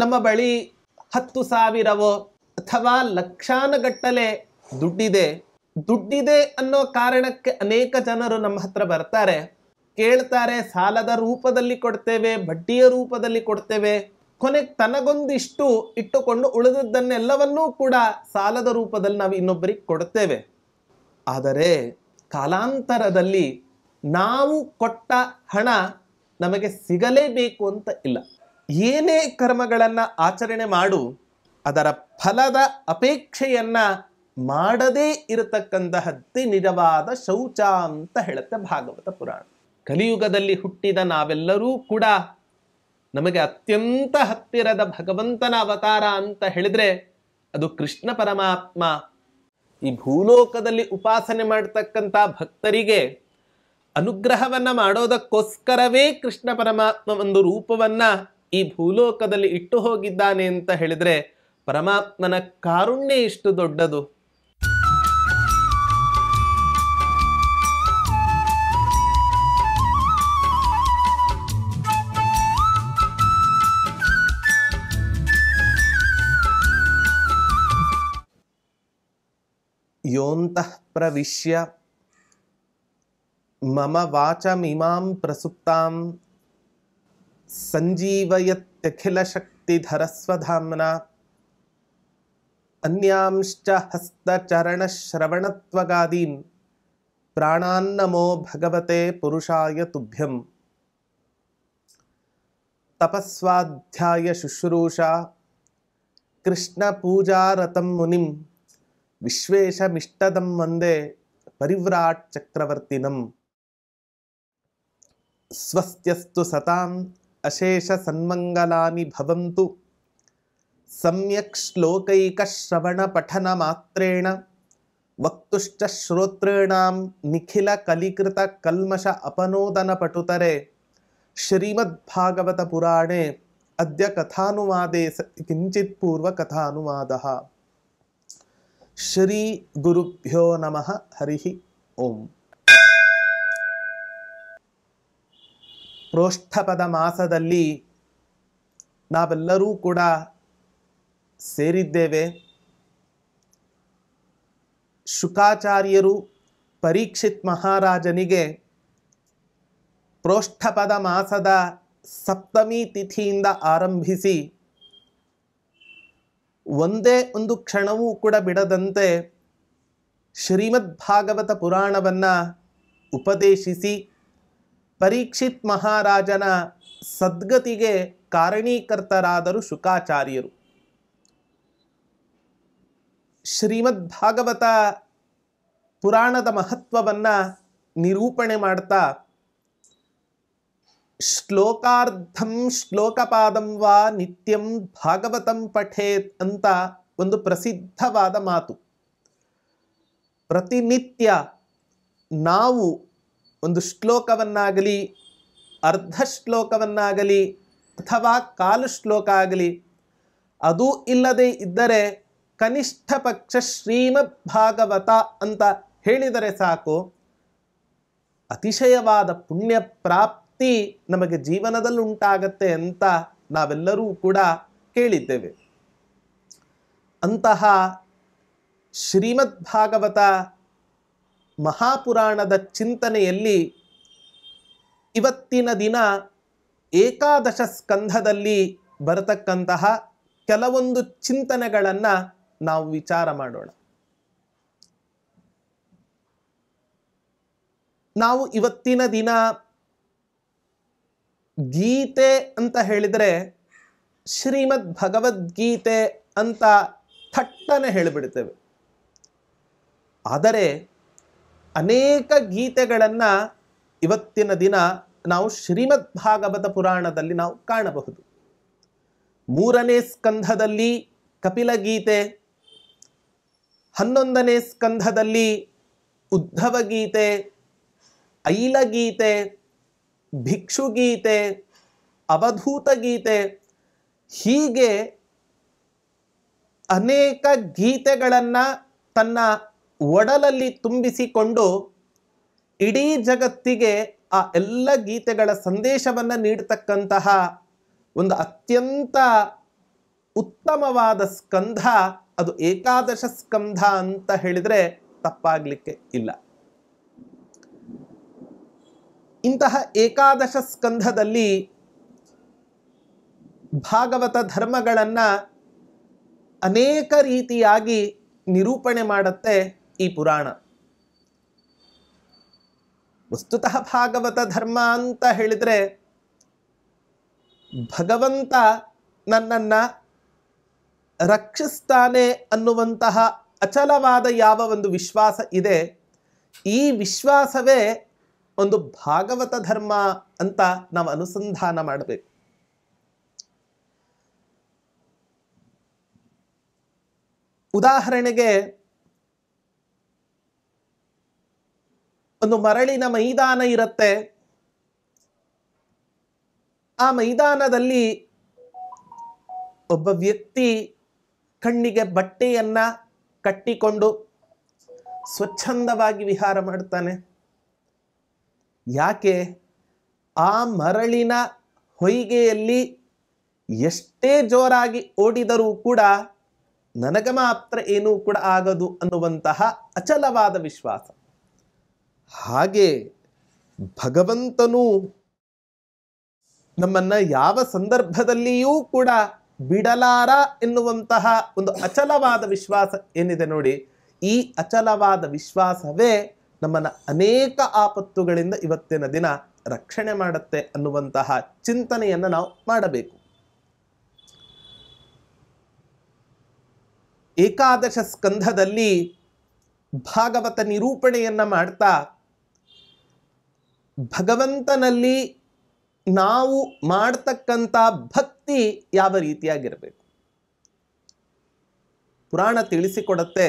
ನಮ್ಮ ಬಳಿ ಹತ್ತು ಸಾವಿರವೋ ಅಥವಾ ಲಕ್ಷಾನಗಟ್ಟಲೆ ದುಡ್ಡಿದೆ ದುಡ್ಡಿದೆ ಅನ್ನೋ ಕಾರಣಕ್ಕೆ ಅನೇಕ ಜನರು ನಮ್ಮ ಹತ್ರ ಬರ್ತಾರೆ ಕೇಳ್ತಾರೆ ಸಾಲದ ರೂಪದಲ್ಲಿ ಕೊಡ್ತೇವೆ ಬಡ್ಡಿಯ ರೂಪದಲ್ಲಿ ಕೊಡ್ತೇವೆ ಕೊನೆಗೆ ತನಗೊಂದಿಷ್ಟು ಇಟ್ಟುಕೊಂಡು ಉಳಿದದ್ದನ್ನೆಲ್ಲವನ್ನೂ ಕೂಡ ಸಾಲದ ರೂಪದಲ್ಲಿ ನಾವು ಇನ್ನೊಬ್ಬರಿಗೆ ಕೊಡ್ತೇವೆ ಆದರೆ ಕಾಲಾಂತರದಲ್ಲಿ ನಾವು ಕೊಟ್ಟ ಹಣ ನಮಗೆ ಸಿಗಲೇಬೇಕು ಅಂತ ಇಲ್ಲ ಏನೇ ಕರ್ಮಗಳನ್ನು ಆಚರಣೆ ಮಾಡು ಅದರ ಫಲದ ಅಪೇಕ್ಷೆಯನ್ನು ಮಾಡದೇ ಇರತಕ್ಕಂತಹದ್ದೇ ನಿಜವಾದ ಶೌಚ ಅಂತ ಹೇಳುತ್ತೆ ಭಾಗವತ ಪುರಾಣ ಕಲಿಯುಗದಲ್ಲಿ ಹುಟ್ಟಿದ ನಾವೆಲ್ಲರೂ ಕೂಡ ನಮಗೆ ಅತ್ಯಂತ ಹತ್ತಿರದ ಭಗವಂತನ ಅವತಾರ ಅಂತ ಹೇಳಿದರೆ ಅದು ಕೃಷ್ಣ ಪರಮಾತ್ಮ ಈ ಭೂಲೋಕದಲ್ಲಿ ಉಪಾಸನೆ ಮಾಡ್ತಕ್ಕಂಥ ಭಕ್ತರಿಗೆ ಅನುಗ್ರಹವನ್ನು ಮಾಡೋದಕ್ಕೋಸ್ಕರವೇ ಕೃಷ್ಣ ಪರಮಾತ್ಮ ಒಂದು ರೂಪವನ್ನು ಈ ಭೂಲೋಕದಲ್ಲಿ ಇಟ್ಟು ಹೋಗಿದ್ದಾನೆ ಅಂತ ಹೇಳಿದರೆ ಪರಮಾತ್ಮನ ಕಾರುಣ್ಯ ಇಷ್ಟು ದೊಡ್ಡದು ಯೋಂತ ಪ್ರವಿಶ್ಯ ಮಮ ವಾಚಮಿಮಾಂ ಪ್ರಸುಪ್ತಾಂ सञ्जीवयत्यखिलशक्तिधरस्वधाम्ना अन्यांश्च हस्तचरणश्रवणत्वगादीन् प्राणान्नमो भगवते पुरुषाय तुभ्यम् तपःस्वाध्याय शुश्रूषा कृष्णपूजारतं मुनिं विश्वेशमिष्टदं वन्दे परिव्राट्चक्रवर्तिनम् स्वस्त्यस्तु सतां अशेषसन्मङ्गलानि भवन्तु सम्यक् श्लोकैकश्रवणपठनमात्रेण वक्तुश्च श्रोतॄणां निखिलकलिकृतकल्मष अपनोदनपटुतरे श्रीमद्भागवतपुराणे अद्य कथानुवादे स किञ्चित् पूर्वकथानुवादः श्रीगुरुभ्यो नमः हरिः ओम् ಪ್ರೋಷ್ಠಪದ ಮಾಸದಲ್ಲಿ ನಾವೆಲ್ಲರೂ ಕೂಡ ಸೇರಿದ್ದೇವೆ ಶುಕಾಚಾರ್ಯರು ಪರೀಕ್ಷಿತ್ ಮಹಾರಾಜನಿಗೆ ಪ್ರೋಷ್ಠಪದ ಮಾಸದ ಸಪ್ತಮಿ ತಿಥಿಯಿಂದ ಆರಂಭಿಸಿ ಒಂದೇ ಒಂದು ಕ್ಷಣವೂ ಕೂಡ ಬಿಡದಂತೆ ಶ್ರೀಮದ್ ಪುರಾಣವನ್ನು ಉಪದೇಶಿಸಿ ಪರೀಕ್ಷಿತ್ ಮಹಾರಾಜನ ಸದ್ಗತಿಗೆ ಕಾರಣೀಕರ್ತರಾದರು ಶುಕಾಚಾರ್ಯರು ಶ್ರೀಮದ್ ಭಾಗವತ ಪುರಾಣದ ಮಹತ್ವವನ್ನು ನಿರೂಪಣೆ ಮಾಡ್ತಾ ಶ್ಲೋಕಾರ್ಧಂ ಶ್ಲೋಕಪಾದಂ ವಾ ನಿತ್ಯಂ ಭಾಗವತಂ ಪಠೇತ್ ಅಂತ ಒಂದು ಪ್ರಸಿದ್ಧವಾದ ಮಾತು ಪ್ರತಿನಿತ್ಯ ನಾವು ಒಂದು ಶ್ಲೋಕವನ್ನಾಗಲಿ ಅರ್ಧ ಶ್ಲೋಕವನ್ನಾಗಲಿ ಅಥವಾ ಕಾಲು ಶ್ಲೋಕ ಆಗಲಿ ಅದೂ ಇಲ್ಲದೆ ಇದ್ದರೆ ಕನಿಷ್ಠ ಪಕ್ಷ ಶ್ರೀಮದ್ ಭಾಗವತ ಅಂತ ಹೇಳಿದರೆ ಸಾಕು ಅತಿಶಯವಾದ ಪುಣ್ಯ ಪ್ರಾಪ್ತಿ ನಮಗೆ ಜೀವನದಲ್ಲಿ ಉಂಟಾಗತ್ತೆ ಅಂತ ನಾವೆಲ್ಲರೂ ಕೂಡ ಕೇಳಿದ್ದೇವೆ ಅಂತಹ ಶ್ರೀಮದ್ ಭಾಗವತ ಮಹಾಪುರಾಣದ ಚಿಂತನೆಯಲ್ಲಿ ಇವತ್ತಿನ ದಿನ ಏಕಾದಶ ಸ್ಕಂಧದಲ್ಲಿ ಬರತಕ್ಕಂತಹ ಕೆಲವೊಂದು ಚಿಂತನೆಗಳನ್ನು ನಾವು ವಿಚಾರ ಮಾಡೋಣ ನಾವು ಇವತ್ತಿನ ದಿನ ಗೀತೆ ಅಂತ ಹೇಳಿದರೆ ಶ್ರೀಮದ್ ಭಗವದ್ಗೀತೆ ಅಂತ ಥಟ್ಟನೆ ಹೇಳಿಬಿಡ್ತೇವೆ ಆದರೆ ಅನೇಕ ಗೀತೆಗಳನ್ನು ಇವತ್ತಿನ ದಿನ ನಾವು ಶ್ರೀಮದ್ ಭಾಗವತ ಪುರಾಣದಲ್ಲಿ ನಾವು ಕಾಣಬಹುದು ಮೂರನೇ ಸ್ಕಂಧದಲ್ಲಿ ಕಪಿಲ ಗೀತೆ ಹನ್ನೊಂದನೇ ಸ್ಕಂಧದಲ್ಲಿ ಉದ್ಧವ ಗೀತೆ ಐಲಗೀತೆ ಭಿಕ್ಷುಗೀತೆ ಅವಧೂತ ಗೀತೆ ಹೀಗೆ ಅನೇಕ ಗೀತೆಗಳನ್ನು ತನ್ನ ಒಡಲಲ್ಲಿ ತುಂಬಿಸಿಕೊಂಡು ಇಡೀ ಜಗತ್ತಿಗೆ ಆ ಎಲ್ಲ ಗೀತೆಗಳ ಸಂದೇಶವನ್ನು ನೀಡ್ತಕ್ಕಂತಹ ಒಂದು ಅತ್ಯಂತ ಉತ್ತಮವಾದ ಸ್ಕಂಧ ಅದು ಏಕಾದಶ ಸ್ಕಂಧ ಅಂತ ಹೇಳಿದರೆ ತಪ್ಪಾಗಲಿಕ್ಕೆ ಇಲ್ಲ ಇಂತಹ ಏಕಾದಶ ಸ್ಕಂಧದಲ್ಲಿ ಭಾಗವತ ಧರ್ಮಗಳನ್ನು ಅನೇಕ ರೀತಿಯಾಗಿ ನಿರೂಪಣೆ ಮಾಡುತ್ತೆ ಈ ಪುರಾಣ ವಸ್ತುತಃ ಭಾಗವತ ಧರ್ಮ ಅಂತ ಹೇಳಿದರೆ ಭಗವಂತ ನನ್ನನ್ನು ರಕ್ಷಿಸ್ತಾನೆ ಅನ್ನುವಂತಹ ಅಚಲವಾದ ಯಾವ ಒಂದು ವಿಶ್ವಾಸ ಇದೆ ಈ ವಿಶ್ವಾಸವೇ ಒಂದು ಭಾಗವತ ಧರ್ಮ ಅಂತ ನಾವು ಅನುಸಂಧಾನ ಮಾಡಬೇಕು ಉದಾಹರಣೆಗೆ ಒಂದು ಮರಳಿನ ಮೈದಾನ ಇರುತ್ತೆ ಆ ಮೈದಾನದಲ್ಲಿ ಒಬ್ಬ ವ್ಯಕ್ತಿ ಕಣ್ಣಿಗೆ ಬಟ್ಟೆಯನ್ನ ಕಟ್ಟಿಕೊಂಡು ಸ್ವಚ್ಛಂದವಾಗಿ ವಿಹಾರ ಮಾಡ್ತಾನೆ ಯಾಕೆ ಆ ಮರಳಿನ ಹೊಯ್ಗೆಯಲ್ಲಿ ಎಷ್ಟೇ ಜೋರಾಗಿ ಓಡಿದರೂ ಕೂಡ ನನಗೆ ಮಾತ್ರ ಏನೂ ಕೂಡ ಆಗದು ಅನ್ನುವಂತಹ ಅಚಲವಾದ ವಿಶ್ವಾಸ ಹಾಗೆ ಭಗವಂತನೂ ನಮ್ಮನ್ನು ಯಾವ ಸಂದರ್ಭದಲ್ಲಿಯೂ ಕೂಡ ಬಿಡಲಾರ ಎನ್ನುವಂತಹ ಒಂದು ಅಚಲವಾದ ವಿಶ್ವಾಸ ಏನಿದೆ ನೋಡಿ ಈ ಅಚಲವಾದ ವಿಶ್ವಾಸವೇ ನಮ್ಮನ್ನ ಅನೇಕ ಆಪತ್ತುಗಳಿಂದ ಇವತ್ತಿನ ದಿನ ರಕ್ಷಣೆ ಮಾಡುತ್ತೆ ಅನ್ನುವಂತಹ ಚಿಂತನೆಯನ್ನು ನಾವು ಮಾಡಬೇಕು ಏಕಾದಶ ಸ್ಕಂಧದಲ್ಲಿ ಭಾಗವತ ನಿರೂಪಣೆಯನ್ನು ಮಾಡ್ತಾ ಭಗವಂತನಲ್ಲಿ ನಾವು ಮಾಡ್ತಕ್ಕಂಥ ಭಕ್ತಿ ಯಾವ ರೀತಿಯಾಗಿರಬೇಕು ಪುರಾಣ ತಿಳಿಸಿಕೊಡತ್ತೆ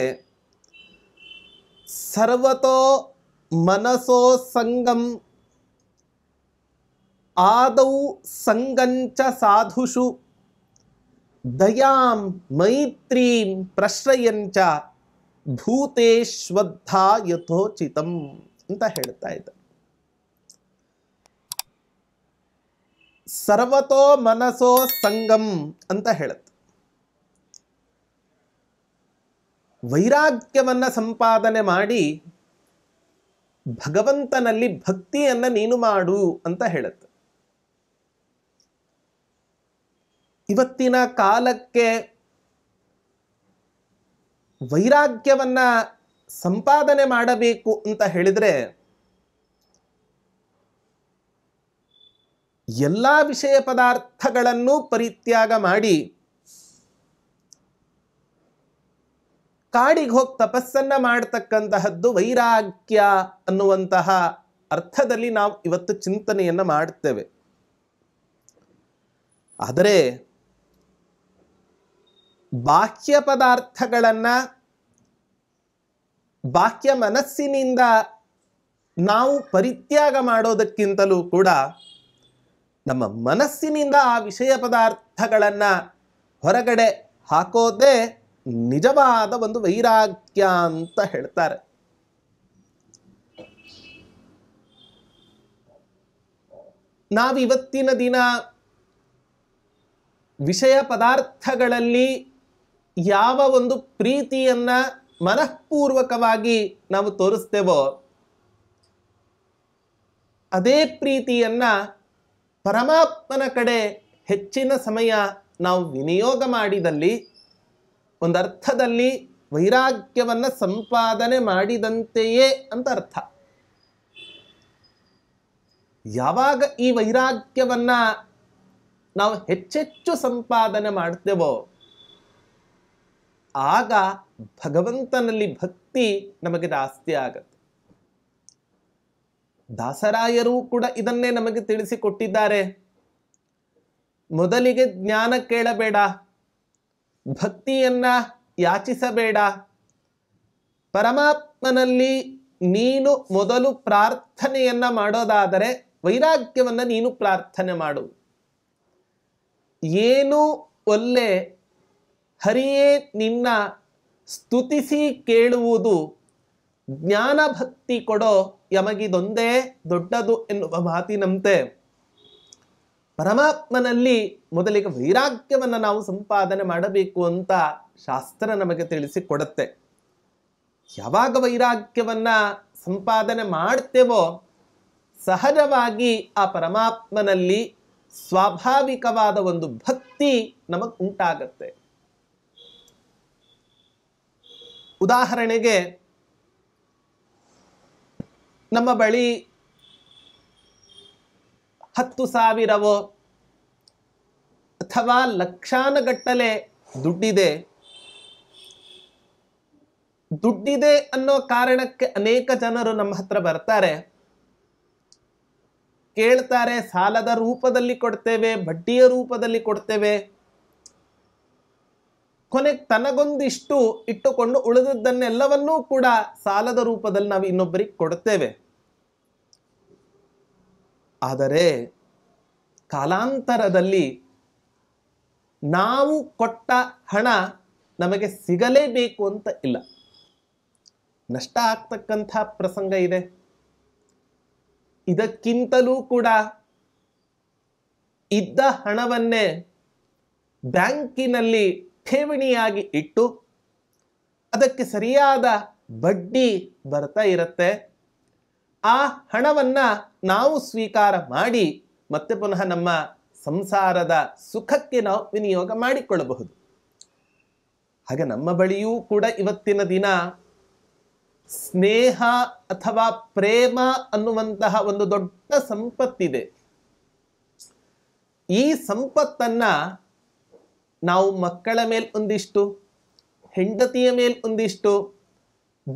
ಸರ್ವತೋ ಮನಸೋ ಸಂಗಂ ಆದೌ ಸಂಗಂಚ ಸಾಧುಷು ದಯಾಂ ಮೈತ್ರೀಂ ಪ್ರಶ್ರಯಂಚ ಭೂತೇಶ್ವದ್ಧಾ ಯಥೋಚಿತಂ ಅಂತ ಹೇಳ್ತಾ ಇದ್ದಾರೆ ಸರ್ವತೋ ಮನಸೋ ಸಂಗಮ್ ಅಂತ ಹೇಳುತ್ತೆ ವೈರಾಗ್ಯವನ್ನು ಸಂಪಾದನೆ ಮಾಡಿ ಭಗವಂತನಲ್ಲಿ ಭಕ್ತಿಯನ್ನು ನೀನು ಮಾಡು ಅಂತ ಹೇಳುತ್ತೆ ಇವತ್ತಿನ ಕಾಲಕ್ಕೆ ವೈರಾಗ್ಯವನ್ನು ಸಂಪಾದನೆ ಮಾಡಬೇಕು ಅಂತ ಹೇಳಿದರೆ ಎಲ್ಲ ವಿಷಯ ಪದಾರ್ಥಗಳನ್ನು ಪರಿತ್ಯಾಗ ಮಾಡಿ ಕಾಡಿಗೆ ಹೋಗಿ ತಪಸ್ಸನ್ನ ಮಾಡತಕ್ಕಂತಹದ್ದು ವೈರಾಗ್ಯ ಅನ್ನುವಂತಹ ಅರ್ಥದಲ್ಲಿ ನಾವು ಇವತ್ತು ಚಿಂತನೆಯನ್ನ ಮಾಡ್ತೇವೆ ಆದರೆ ಬಾಹ್ಯ ಪದಾರ್ಥಗಳನ್ನು ಬಾಹ್ಯ ಮನಸ್ಸಿನಿಂದ ನಾವು ಪರಿತ್ಯಾಗ ಮಾಡೋದಕ್ಕಿಂತಲೂ ಕೂಡ ನಮ್ಮ ಮನಸ್ಸಿನಿಂದ ಆ ವಿಷಯ ಪದಾರ್ಥಗಳನ್ನು ಹೊರಗಡೆ ಹಾಕೋದೇ ನಿಜವಾದ ಒಂದು ವೈರಾಗ್ಯ ಅಂತ ಹೇಳ್ತಾರೆ ನಾವಿವತ್ತಿನ ದಿನ ವಿಷಯ ಪದಾರ್ಥಗಳಲ್ಲಿ ಯಾವ ಒಂದು ಪ್ರೀತಿಯನ್ನು ಮನಃಪೂರ್ವಕವಾಗಿ ನಾವು ತೋರಿಸ್ತೇವೋ ಅದೇ ಪ್ರೀತಿಯನ್ನು ಪರಮಾತ್ಮನ ಕಡೆ ಹೆಚ್ಚಿನ ಸಮಯ ನಾವು ವಿನಿಯೋಗ ಮಾಡಿದಲ್ಲಿ ಒಂದು ಅರ್ಥದಲ್ಲಿ ವೈರಾಗ್ಯವನ್ನು ಸಂಪಾದನೆ ಮಾಡಿದಂತೆಯೇ ಅಂತ ಅರ್ಥ ಯಾವಾಗ ಈ ವೈರಾಗ್ಯವನ್ನು ನಾವು ಹೆಚ್ಚೆಚ್ಚು ಸಂಪಾದನೆ ಮಾಡ್ತೇವೋ ಆಗ ಭಗವಂತನಲ್ಲಿ ಭಕ್ತಿ ನಮಗೆ ಜಾಸ್ತಿ ಆಗುತ್ತೆ ದಾಸರಾಯರು ಕೂಡ ಇದನ್ನೇ ನಮಗೆ ತಿಳಿಸಿಕೊಟ್ಟಿದ್ದಾರೆ ಮೊದಲಿಗೆ ಜ್ಞಾನ ಕೇಳಬೇಡ ಭಕ್ತಿಯನ್ನ ಯಾಚಿಸಬೇಡ ಪರಮಾತ್ಮನಲ್ಲಿ ನೀನು ಮೊದಲು ಪ್ರಾರ್ಥನೆಯನ್ನ ಮಾಡೋದಾದರೆ ವೈರಾಗ್ಯವನ್ನು ನೀನು ಪ್ರಾರ್ಥನೆ ಮಾಡು ಏನು ಒಲ್ಲೆ ಹರಿಯೇ ನಿನ್ನ ಸ್ತುತಿಸಿ ಕೇಳುವುದು ಜ್ಞಾನ ಭಕ್ತಿ ಕೊಡೋ ಯಮಗಿದೊಂದೇ ದೊಡ್ಡದು ಎನ್ನುವ ಮಾತಿನಂತೆ ಪರಮಾತ್ಮನಲ್ಲಿ ಮೊದಲಿಗೆ ವೈರಾಗ್ಯವನ್ನು ನಾವು ಸಂಪಾದನೆ ಮಾಡಬೇಕು ಅಂತ ಶಾಸ್ತ್ರ ನಮಗೆ ಕೊಡುತ್ತೆ ಯಾವಾಗ ವೈರಾಗ್ಯವನ್ನು ಸಂಪಾದನೆ ಮಾಡ್ತೇವೋ ಸಹಜವಾಗಿ ಆ ಪರಮಾತ್ಮನಲ್ಲಿ ಸ್ವಾಭಾವಿಕವಾದ ಒಂದು ಭಕ್ತಿ ನಮಗೆ ಉಂಟಾಗತ್ತೆ ಉದಾಹರಣೆಗೆ ನಮ್ಮ ಬಳಿ ಹತ್ತು ಸಾವಿರವೋ ಅಥವಾ ಲಕ್ಷಾನುಗಟ್ಟಲೆ ದುಡ್ಡಿದೆ ದುಡ್ಡಿದೆ ಅನ್ನೋ ಕಾರಣಕ್ಕೆ ಅನೇಕ ಜನರು ನಮ್ಮ ಹತ್ರ ಬರ್ತಾರೆ ಕೇಳ್ತಾರೆ ಸಾಲದ ರೂಪದಲ್ಲಿ ಕೊಡ್ತೇವೆ ಬಡ್ಡಿಯ ರೂಪದಲ್ಲಿ ಕೊಡ್ತೇವೆ ಕೊನೆಗೆ ತನಗೊಂದಿಷ್ಟು ಇಟ್ಟುಕೊಂಡು ಉಳಿದದ್ದನ್ನೆಲ್ಲವನ್ನೂ ಕೂಡ ಸಾಲದ ರೂಪದಲ್ಲಿ ನಾವು ಇನ್ನೊಬ್ಬರಿಗೆ ಕೊಡ್ತೇವೆ ಆದರೆ ಕಾಲಾಂತರದಲ್ಲಿ ನಾವು ಕೊಟ್ಟ ಹಣ ನಮಗೆ ಸಿಗಲೇಬೇಕು ಅಂತ ಇಲ್ಲ ನಷ್ಟ ಆಗ್ತಕ್ಕಂಥ ಪ್ರಸಂಗ ಇದೆ ಇದಕ್ಕಿಂತಲೂ ಕೂಡ ಇದ್ದ ಹಣವನ್ನೇ ಬ್ಯಾಂಕಿನಲ್ಲಿ ಠೇವಣಿಯಾಗಿ ಇಟ್ಟು ಅದಕ್ಕೆ ಸರಿಯಾದ ಬಡ್ಡಿ ಬರ್ತಾ ಇರುತ್ತೆ ಆ ಹಣವನ್ನು ನಾವು ಸ್ವೀಕಾರ ಮಾಡಿ ಮತ್ತೆ ಪುನಃ ನಮ್ಮ ಸಂಸಾರದ ಸುಖಕ್ಕೆ ನಾವು ವಿನಿಯೋಗ ಮಾಡಿಕೊಳ್ಳಬಹುದು ಹಾಗೆ ನಮ್ಮ ಬಳಿಯೂ ಕೂಡ ಇವತ್ತಿನ ದಿನ ಸ್ನೇಹ ಅಥವಾ ಪ್ರೇಮ ಅನ್ನುವಂತಹ ಒಂದು ದೊಡ್ಡ ಸಂಪತ್ತಿದೆ ಈ ಸಂಪತ್ತನ್ನ ನಾವು ಮಕ್ಕಳ ಮೇಲೆ ಒಂದಿಷ್ಟು ಹೆಂಡತಿಯ ಮೇಲೆ ಒಂದಿಷ್ಟು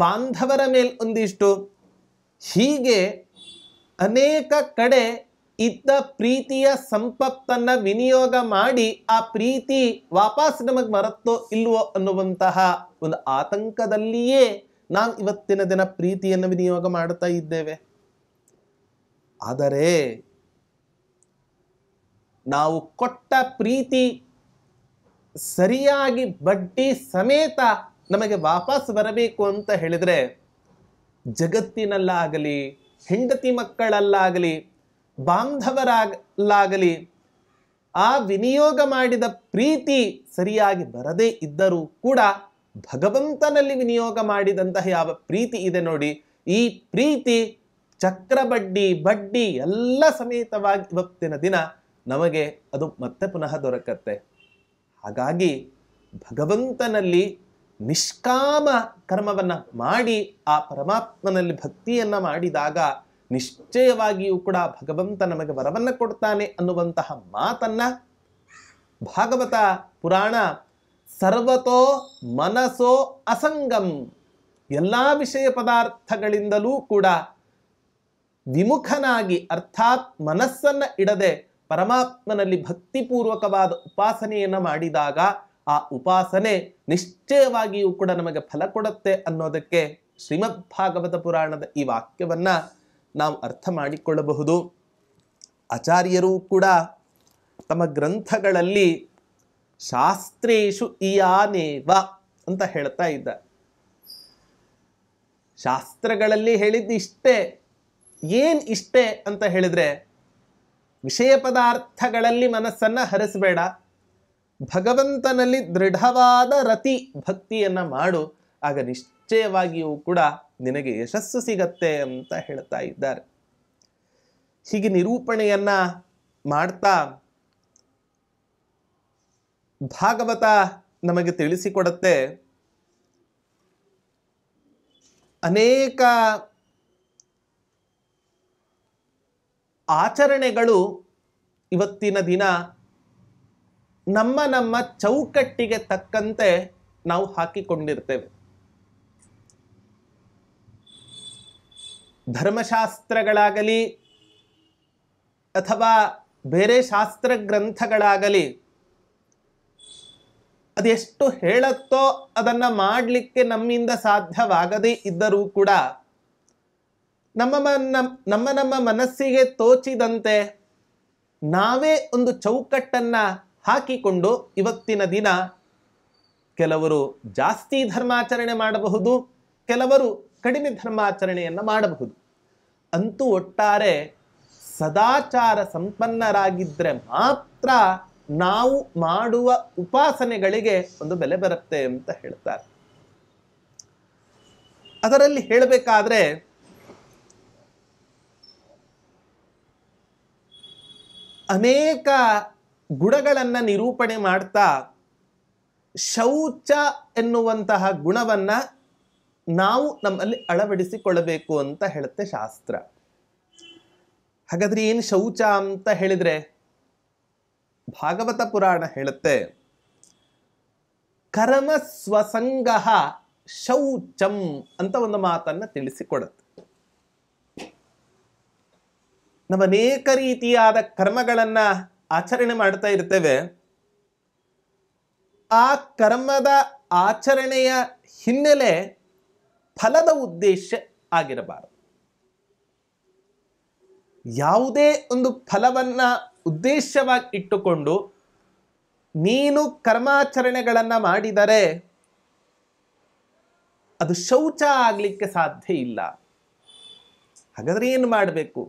ಬಾಂಧವರ ಮೇಲೆ ಒಂದಿಷ್ಟು ಹೀಗೆ ಅನೇಕ ಕಡೆ ಇದ್ದ ಪ್ರೀತಿಯ ಸಂಪತ್ತನ್ನು ವಿನಿಯೋಗ ಮಾಡಿ ಆ ಪ್ರೀತಿ ವಾಪಸ್ ನಮಗೆ ಮರತ್ತೋ ಇಲ್ವೋ ಅನ್ನುವಂತಹ ಒಂದು ಆತಂಕದಲ್ಲಿಯೇ ನಾವು ಇವತ್ತಿನ ದಿನ ಪ್ರೀತಿಯನ್ನು ವಿನಿಯೋಗ ಮಾಡುತ್ತಾ ಇದ್ದೇವೆ ಆದರೆ ನಾವು ಕೊಟ್ಟ ಪ್ರೀತಿ ಸರಿಯಾಗಿ ಬಡ್ಡಿ ಸಮೇತ ನಮಗೆ ವಾಪಸ್ ಬರಬೇಕು ಅಂತ ಹೇಳಿದರೆ ಜಗತ್ತಿನಲ್ಲಾಗಲಿ ಹೆಂಡತಿ ಮಕ್ಕಳಲ್ಲಾಗಲಿ ಬಾಂಧವರಾಗಲಾಗಲಿ ಆ ವಿನಿಯೋಗ ಮಾಡಿದ ಪ್ರೀತಿ ಸರಿಯಾಗಿ ಬರದೇ ಇದ್ದರೂ ಕೂಡ ಭಗವಂತನಲ್ಲಿ ವಿನಿಯೋಗ ಮಾಡಿದಂತಹ ಯಾವ ಪ್ರೀತಿ ಇದೆ ನೋಡಿ ಈ ಪ್ರೀತಿ ಚಕ್ರ ಬಡ್ಡಿ ಬಡ್ಡಿ ಎಲ್ಲ ಸಮೇತವಾಗಿ ಇವತ್ತಿನ ದಿನ ನಮಗೆ ಅದು ಮತ್ತೆ ಪುನಃ ದೊರಕತ್ತೆ ಹಾಗಾಗಿ ಭಗವಂತನಲ್ಲಿ ನಿಷ್ಕಾಮ ಕರ್ಮವನ್ನು ಮಾಡಿ ಆ ಪರಮಾತ್ಮನಲ್ಲಿ ಭಕ್ತಿಯನ್ನು ಮಾಡಿದಾಗ ನಿಶ್ಚಯವಾಗಿಯೂ ಕೂಡ ಭಗವಂತ ನಮಗೆ ವರವನ್ನು ಕೊಡ್ತಾನೆ ಅನ್ನುವಂತಹ ಮಾತನ್ನು ಭಾಗವತ ಪುರಾಣ ಸರ್ವತೋ ಮನಸ್ಸೋ ಅಸಂಗಂ ಎಲ್ಲ ವಿಷಯ ಪದಾರ್ಥಗಳಿಂದಲೂ ಕೂಡ ವಿಮುಖನಾಗಿ ಅರ್ಥಾತ್ ಮನಸ್ಸನ್ನು ಇಡದೆ ಪರಮಾತ್ಮನಲ್ಲಿ ಭಕ್ತಿಪೂರ್ವಕವಾದ ಉಪಾಸನೆಯನ್ನು ಮಾಡಿದಾಗ ಆ ಉಪಾಸನೆ ನಿಶ್ಚಯವಾಗಿಯೂ ಕೂಡ ನಮಗೆ ಫಲ ಕೊಡುತ್ತೆ ಅನ್ನೋದಕ್ಕೆ ಶ್ರೀಮದ್ ಭಾಗವತ ಪುರಾಣದ ಈ ವಾಕ್ಯವನ್ನು ನಾವು ಅರ್ಥ ಮಾಡಿಕೊಳ್ಳಬಹುದು ಆಚಾರ್ಯರು ಕೂಡ ತಮ್ಮ ಗ್ರಂಥಗಳಲ್ಲಿ ಶಾಸ್ತ್ರೇಶು ಇಯಾನೇವ ಅಂತ ಹೇಳ್ತಾ ಇದ್ದ ಶಾಸ್ತ್ರಗಳಲ್ಲಿ ಹೇಳಿದ್ದು ಇಷ್ಟೇ ಏನು ಇಷ್ಟೇ ಅಂತ ಹೇಳಿದರೆ ವಿಷಯ ಪದಾರ್ಥಗಳಲ್ಲಿ ಮನಸ್ಸನ್ನು ಹರಿಸಬೇಡ ಭಗವಂತನಲ್ಲಿ ದೃಢವಾದ ರತಿ ಭಕ್ತಿಯನ್ನು ಮಾಡು ಆಗ ನಿಶ್ಚಯವಾಗಿಯೂ ಕೂಡ ನಿನಗೆ ಯಶಸ್ಸು ಸಿಗತ್ತೆ ಅಂತ ಹೇಳ್ತಾ ಇದ್ದಾರೆ ಹೀಗೆ ನಿರೂಪಣೆಯನ್ನ ಮಾಡ್ತಾ ಭಾಗವತ ನಮಗೆ ತಿಳಿಸಿಕೊಡತ್ತೆ ಅನೇಕ ಆಚರಣೆಗಳು ಇವತ್ತಿನ ದಿನ ನಮ್ಮ ನಮ್ಮ ಚೌಕಟ್ಟಿಗೆ ತಕ್ಕಂತೆ ನಾವು ಹಾಕಿಕೊಂಡಿರ್ತೇವೆ ಧರ್ಮಶಾಸ್ತ್ರಗಳಾಗಲಿ ಅಥವಾ ಬೇರೆ ಶಾಸ್ತ್ರ ಗ್ರಂಥಗಳಾಗಲಿ ಅದೆಷ್ಟು ಹೇಳುತ್ತೋ ಅದನ್ನು ಮಾಡಲಿಕ್ಕೆ ನಮ್ಮಿಂದ ಸಾಧ್ಯವಾಗದೇ ಇದ್ದರೂ ಕೂಡ ನಮ್ಮ ನಮ್ಮ ನಮ್ಮ ಮನಸ್ಸಿಗೆ ತೋಚಿದಂತೆ ನಾವೇ ಒಂದು ಚೌಕಟ್ಟನ್ನು ಹಾಕಿಕೊಂಡು ಇವತ್ತಿನ ದಿನ ಕೆಲವರು ಜಾಸ್ತಿ ಧರ್ಮಾಚರಣೆ ಮಾಡಬಹುದು ಕೆಲವರು ಕಡಿಮೆ ಧರ್ಮಾಚರಣೆಯನ್ನು ಮಾಡಬಹುದು ಅಂತೂ ಒಟ್ಟಾರೆ ಸದಾಚಾರ ಸಂಪನ್ನರಾಗಿದ್ದರೆ ಮಾತ್ರ ನಾವು ಮಾಡುವ ಉಪಾಸನೆಗಳಿಗೆ ಒಂದು ಬೆಲೆ ಬರುತ್ತೆ ಅಂತ ಹೇಳ್ತಾರೆ ಅದರಲ್ಲಿ ಹೇಳಬೇಕಾದ್ರೆ ಅನೇಕ ಗುಣಗಳನ್ನು ನಿರೂಪಣೆ ಮಾಡ್ತಾ ಶೌಚ ಎನ್ನುವಂತಹ ಗುಣವನ್ನ ನಾವು ನಮ್ಮಲ್ಲಿ ಅಳವಡಿಸಿಕೊಳ್ಳಬೇಕು ಅಂತ ಹೇಳುತ್ತೆ ಶಾಸ್ತ್ರ ಹಾಗಾದ್ರೆ ಏನು ಶೌಚ ಅಂತ ಹೇಳಿದರೆ ಭಾಗವತ ಪುರಾಣ ಹೇಳುತ್ತೆ ಕರ್ಮ ಸ್ವಸಂಗ ಶೌಚಂ ಅಂತ ಒಂದು ಮಾತನ್ನು ತಿಳಿಸಿಕೊಡುತ್ತೆ ನಮ್ಮ ಅನೇಕ ರೀತಿಯಾದ ಕರ್ಮಗಳನ್ನು ಆಚರಣೆ ಮಾಡ್ತಾ ಇರ್ತೇವೆ ಆ ಕರ್ಮದ ಆಚರಣೆಯ ಹಿನ್ನೆಲೆ ಫಲದ ಉದ್ದೇಶ ಆಗಿರಬಾರದು ಯಾವುದೇ ಒಂದು ಫಲವನ್ನು ಉದ್ದೇಶವಾಗಿ ಇಟ್ಟುಕೊಂಡು ನೀನು ಕರ್ಮಾಚರಣೆಗಳನ್ನು ಮಾಡಿದರೆ ಅದು ಶೌಚ ಆಗಲಿಕ್ಕೆ ಸಾಧ್ಯ ಇಲ್ಲ ಹಾಗಾದರೆ ಏನು ಮಾಡಬೇಕು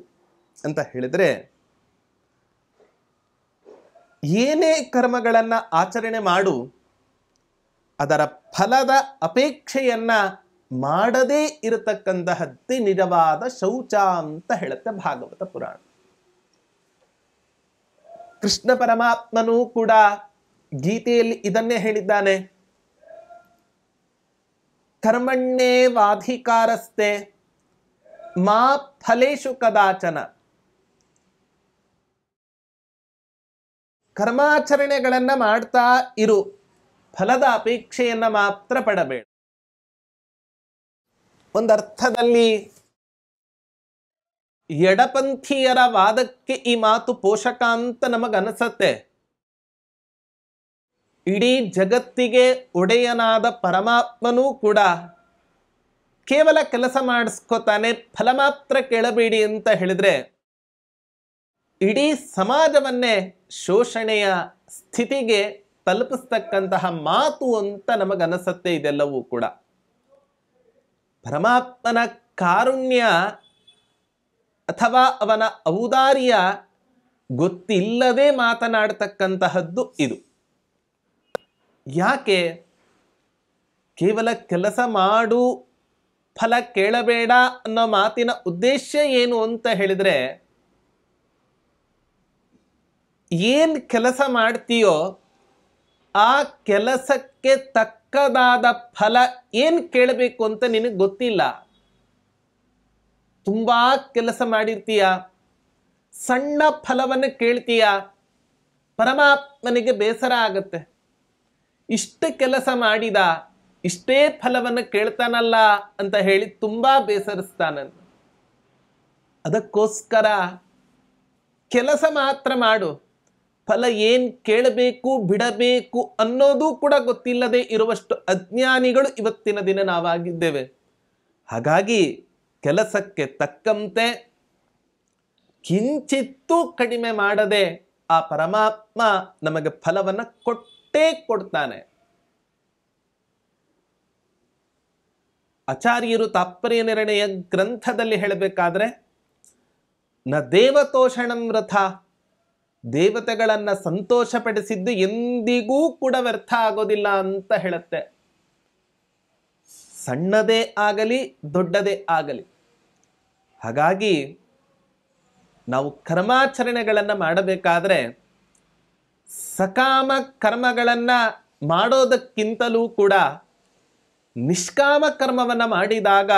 ಅಂತ ಹೇಳಿದರೆ ಏನೇ ಕರ್ಮಗಳನ್ನು ಆಚರಣೆ ಮಾಡು ಅದರ ಫಲದ ಅಪೇಕ್ಷೆಯನ್ನು ಮಾಡದೇ ಇರತಕ್ಕಂತಹದ್ದೇ ನಿಜವಾದ ಶೌಚ ಅಂತ ಹೇಳುತ್ತೆ ಭಾಗವತ ಪುರಾಣ ಕೃಷ್ಣ ಪರಮಾತ್ಮನೂ ಕೂಡ ಗೀತೆಯಲ್ಲಿ ಇದನ್ನೇ ಹೇಳಿದ್ದಾನೆ ಕರ್ಮಣ್ಣೇ ಮಾ ಫಲೇಶು ಕದಾಚನ ಕರ್ಮಾಚರಣೆಗಳನ್ನು ಮಾಡ್ತಾ ಇರು ಫಲದ ಅಪೇಕ್ಷೆಯನ್ನು ಮಾತ್ರ ಪಡಬೇಡ ಒಂದರ್ಥದಲ್ಲಿ ಎಡಪಂಥೀಯರ ವಾದಕ್ಕೆ ಈ ಮಾತು ಪೋಷಕ ಅಂತ ನಮಗನಿಸತ್ತೆ ಇಡೀ ಜಗತ್ತಿಗೆ ಒಡೆಯನಾದ ಪರಮಾತ್ಮನೂ ಕೂಡ ಕೇವಲ ಕೆಲಸ ಮಾಡಿಸ್ಕೋತಾನೆ ಫಲ ಮಾತ್ರ ಕೇಳಬೇಡಿ ಅಂತ ಹೇಳಿದ್ರೆ ಇಡೀ ಸಮಾಜವನ್ನೇ ಶೋಷಣೆಯ ಸ್ಥಿತಿಗೆ ತಲುಪಿಸ್ತಕ್ಕಂತಹ ಮಾತು ಅಂತ ನಮಗನಿಸತ್ತೆ ಇದೆಲ್ಲವೂ ಕೂಡ ಪರಮಾತ್ಮನ ಕಾರುಣ್ಯ ಅಥವಾ ಅವನ ಔದಾರ್ಯ ಗೊತ್ತಿಲ್ಲದೆ ಮಾತನಾಡತಕ್ಕಂತಹದ್ದು ಇದು ಯಾಕೆ ಕೇವಲ ಕೆಲಸ ಮಾಡು ಫಲ ಕೇಳಬೇಡ ಅನ್ನೋ ಮಾತಿನ ಉದ್ದೇಶ ಏನು ಅಂತ ಹೇಳಿದರೆ ಏನು ಕೆಲಸ ಮಾಡ್ತೀಯೋ ಆ ಕೆಲಸಕ್ಕೆ ತಕ್ಕದಾದ ಫಲ ಏನು ಕೇಳಬೇಕು ಅಂತ ನಿನಗೆ ಗೊತ್ತಿಲ್ಲ ತುಂಬ ಕೆಲಸ ಮಾಡಿರ್ತೀಯ ಸಣ್ಣ ಫಲವನ್ನು ಕೇಳ್ತೀಯ ಪರಮಾತ್ಮನಿಗೆ ಬೇಸರ ಆಗುತ್ತೆ ಇಷ್ಟು ಕೆಲಸ ಮಾಡಿದ ಇಷ್ಟೇ ಫಲವನ್ನು ಕೇಳ್ತಾನಲ್ಲ ಅಂತ ಹೇಳಿ ತುಂಬ ಬೇಸರಿಸ್ತಾನ ಅದಕ್ಕೋಸ್ಕರ ಕೆಲಸ ಮಾತ್ರ ಮಾಡು ಫಲ ಏನ್ ಕೇಳಬೇಕು ಬಿಡಬೇಕು ಅನ್ನೋದು ಕೂಡ ಗೊತ್ತಿಲ್ಲದೆ ಇರುವಷ್ಟು ಅಜ್ಞಾನಿಗಳು ಇವತ್ತಿನ ದಿನ ನಾವಾಗಿದ್ದೇವೆ ಹಾಗಾಗಿ ಕೆಲಸಕ್ಕೆ ತಕ್ಕಂತೆ ಕಿಂಚಿತ್ತೂ ಕಡಿಮೆ ಮಾಡದೆ ಆ ಪರಮಾತ್ಮ ನಮಗೆ ಫಲವನ್ನು ಕೊಟ್ಟೇ ಕೊಡ್ತಾನೆ ಆಚಾರ್ಯರು ತಾತ್ಪರ್ಯ ನಿರ್ಣಯ ಗ್ರಂಥದಲ್ಲಿ ಹೇಳಬೇಕಾದ್ರೆ ನ ದೇವತೋಷಣಂ ರಥ ದೇವತೆಗಳನ್ನು ಸಂತೋಷಪಡಿಸಿದ್ದು ಎಂದಿಗೂ ಕೂಡ ವ್ಯರ್ಥ ಆಗೋದಿಲ್ಲ ಅಂತ ಹೇಳುತ್ತೆ ಸಣ್ಣದೇ ಆಗಲಿ ದೊಡ್ಡದೇ ಆಗಲಿ ಹಾಗಾಗಿ ನಾವು ಕರ್ಮಾಚರಣೆಗಳನ್ನು ಮಾಡಬೇಕಾದ್ರೆ ಸಕಾಮ ಕರ್ಮಗಳನ್ನು ಮಾಡೋದಕ್ಕಿಂತಲೂ ಕೂಡ ನಿಷ್ಕಾಮ ಕರ್ಮವನ್ನು ಮಾಡಿದಾಗ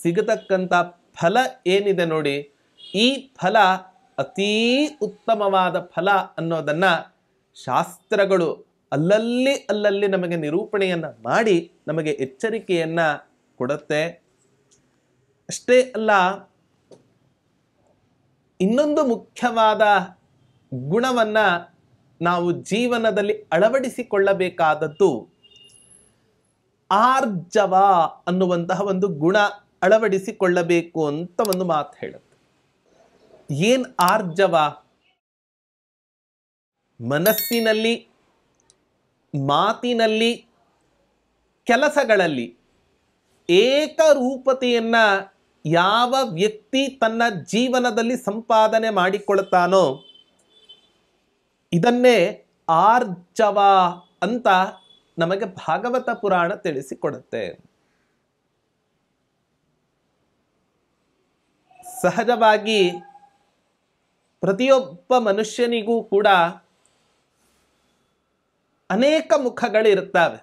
ಸಿಗತಕ್ಕಂಥ ಫಲ ಏನಿದೆ ನೋಡಿ ಈ ಫಲ ಅತೀ ಉತ್ತಮವಾದ ಫಲ ಅನ್ನೋದನ್ನು ಶಾಸ್ತ್ರಗಳು ಅಲ್ಲಲ್ಲಿ ಅಲ್ಲಲ್ಲಿ ನಮಗೆ ನಿರೂಪಣೆಯನ್ನು ಮಾಡಿ ನಮಗೆ ಎಚ್ಚರಿಕೆಯನ್ನು ಕೊಡುತ್ತೆ ಅಷ್ಟೇ ಅಲ್ಲ ಇನ್ನೊಂದು ಮುಖ್ಯವಾದ ಗುಣವನ್ನು ನಾವು ಜೀವನದಲ್ಲಿ ಅಳವಡಿಸಿಕೊಳ್ಳಬೇಕಾದದ್ದು ಆರ್ಜವ ಅನ್ನುವಂತಹ ಒಂದು ಗುಣ ಅಳವಡಿಸಿಕೊಳ್ಳಬೇಕು ಅಂತ ಒಂದು ಮಾತು ಹೇಳುತ್ತೆ ಏನ್ ಆರ್ಜವ ಮನಸ್ಸಿನಲ್ಲಿ ಮಾತಿನಲ್ಲಿ ಕೆಲಸಗಳಲ್ಲಿ ಏಕರೂಪತೆಯನ್ನ ಯಾವ ವ್ಯಕ್ತಿ ತನ್ನ ಜೀವನದಲ್ಲಿ ಸಂಪಾದನೆ ಮಾಡಿಕೊಳ್ಳುತ್ತಾನೋ ಇದನ್ನೇ ಆರ್ಜವ ಅಂತ ನಮಗೆ ಭಾಗವತ ಪುರಾಣ ತಿಳಿಸಿಕೊಡುತ್ತೆ ಸಹಜವಾಗಿ ಪ್ರತಿಯೊಬ್ಬ ಮನುಷ್ಯನಿಗೂ ಕೂಡ ಅನೇಕ ಮುಖಗಳಿರುತ್ತವೆ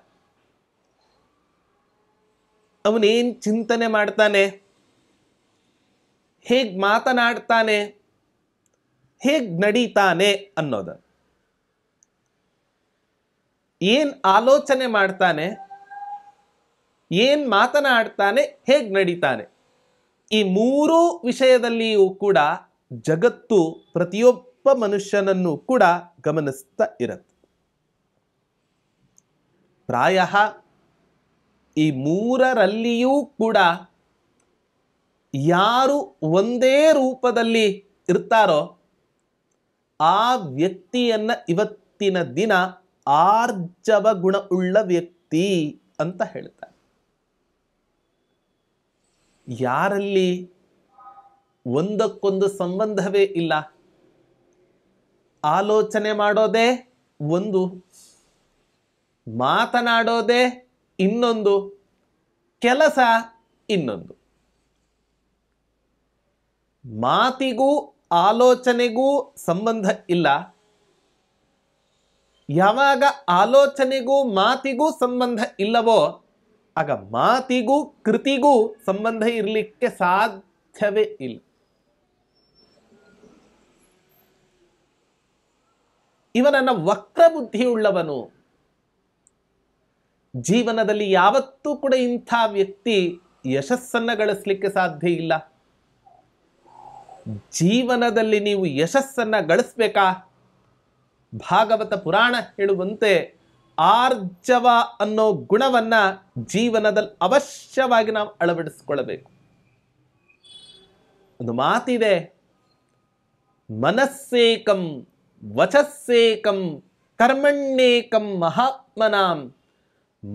ಅವನೇನು ಚಿಂತನೆ ಮಾಡ್ತಾನೆ ಹೇಗೆ ಮಾತನಾಡ್ತಾನೆ ಹೇಗೆ ನಡೀತಾನೆ ಅನ್ನೋದು ಏನು ಆಲೋಚನೆ ಮಾಡ್ತಾನೆ ಏನು ಮಾತನಾಡ್ತಾನೆ ಹೇಗೆ ನಡೀತಾನೆ ಈ ಮೂರು ವಿಷಯದಲ್ಲಿಯೂ ಕೂಡ ಜಗತ್ತು ಪ್ರತಿಯೊಬ್ಬ ಮನುಷ್ಯನನ್ನು ಕೂಡ ಗಮನಿಸ್ತಾ ಇರತ್ತೆ ಪ್ರಾಯ ಈ ಮೂರರಲ್ಲಿಯೂ ಕೂಡ ಯಾರು ಒಂದೇ ರೂಪದಲ್ಲಿ ಇರ್ತಾರೋ ಆ ವ್ಯಕ್ತಿಯನ್ನ ಇವತ್ತಿನ ದಿನ ಆರ್ಜವ ಗುಣವುಳ್ಳ ವ್ಯಕ್ತಿ ಅಂತ ಹೇಳ್ತಾರೆ ಯಾರಲ್ಲಿ ಒಂದಕ್ಕೊಂದು ಸಂಬಂಧವೇ ಇಲ್ಲ ಆಲೋಚನೆ ಮಾಡೋದೇ ಒಂದು ಮಾತನಾಡೋದೇ ಇನ್ನೊಂದು ಕೆಲಸ ಇನ್ನೊಂದು ಮಾತಿಗೂ ಆಲೋಚನೆಗೂ ಸಂಬಂಧ ಇಲ್ಲ ಯಾವಾಗ ಆಲೋಚನೆಗೂ ಮಾತಿಗೂ ಸಂಬಂಧ ಇಲ್ಲವೋ ಆಗ ಮಾತಿಗೂ ಕೃತಿಗೂ ಸಂಬಂಧ ಇರಲಿಕ್ಕೆ ಸಾಧ್ಯವೇ ಇಲ್ಲ ಇವನನ್ನು ವಕ್ರಬುದ್ಧಿಯುಳ್ಳವನು ಜೀವನದಲ್ಲಿ ಯಾವತ್ತೂ ಕೂಡ ಇಂಥ ವ್ಯಕ್ತಿ ಯಶಸ್ಸನ್ನು ಗಳಿಸ್ಲಿಕ್ಕೆ ಸಾಧ್ಯ ಇಲ್ಲ ಜೀವನದಲ್ಲಿ ನೀವು ಯಶಸ್ಸನ್ನ ಗಳಿಸ್ಬೇಕಾ ಭಾಗವತ ಪುರಾಣ ಹೇಳುವಂತೆ ಆರ್ಜವ ಅನ್ನೋ ಗುಣವನ್ನ ಜೀವನದಲ್ಲಿ ಅವಶ್ಯವಾಗಿ ನಾವು ಅಳವಡಿಸಿಕೊಳ್ಳಬೇಕು ಒಂದು ಮಾತಿದೆ ಮನಸ್ಸೇಕಂ ವಚಸ್ಸೇಕಂ ಕರ್ಮಣ್ಯೇಕಂ ಮಹಾತ್ಮನಾಂ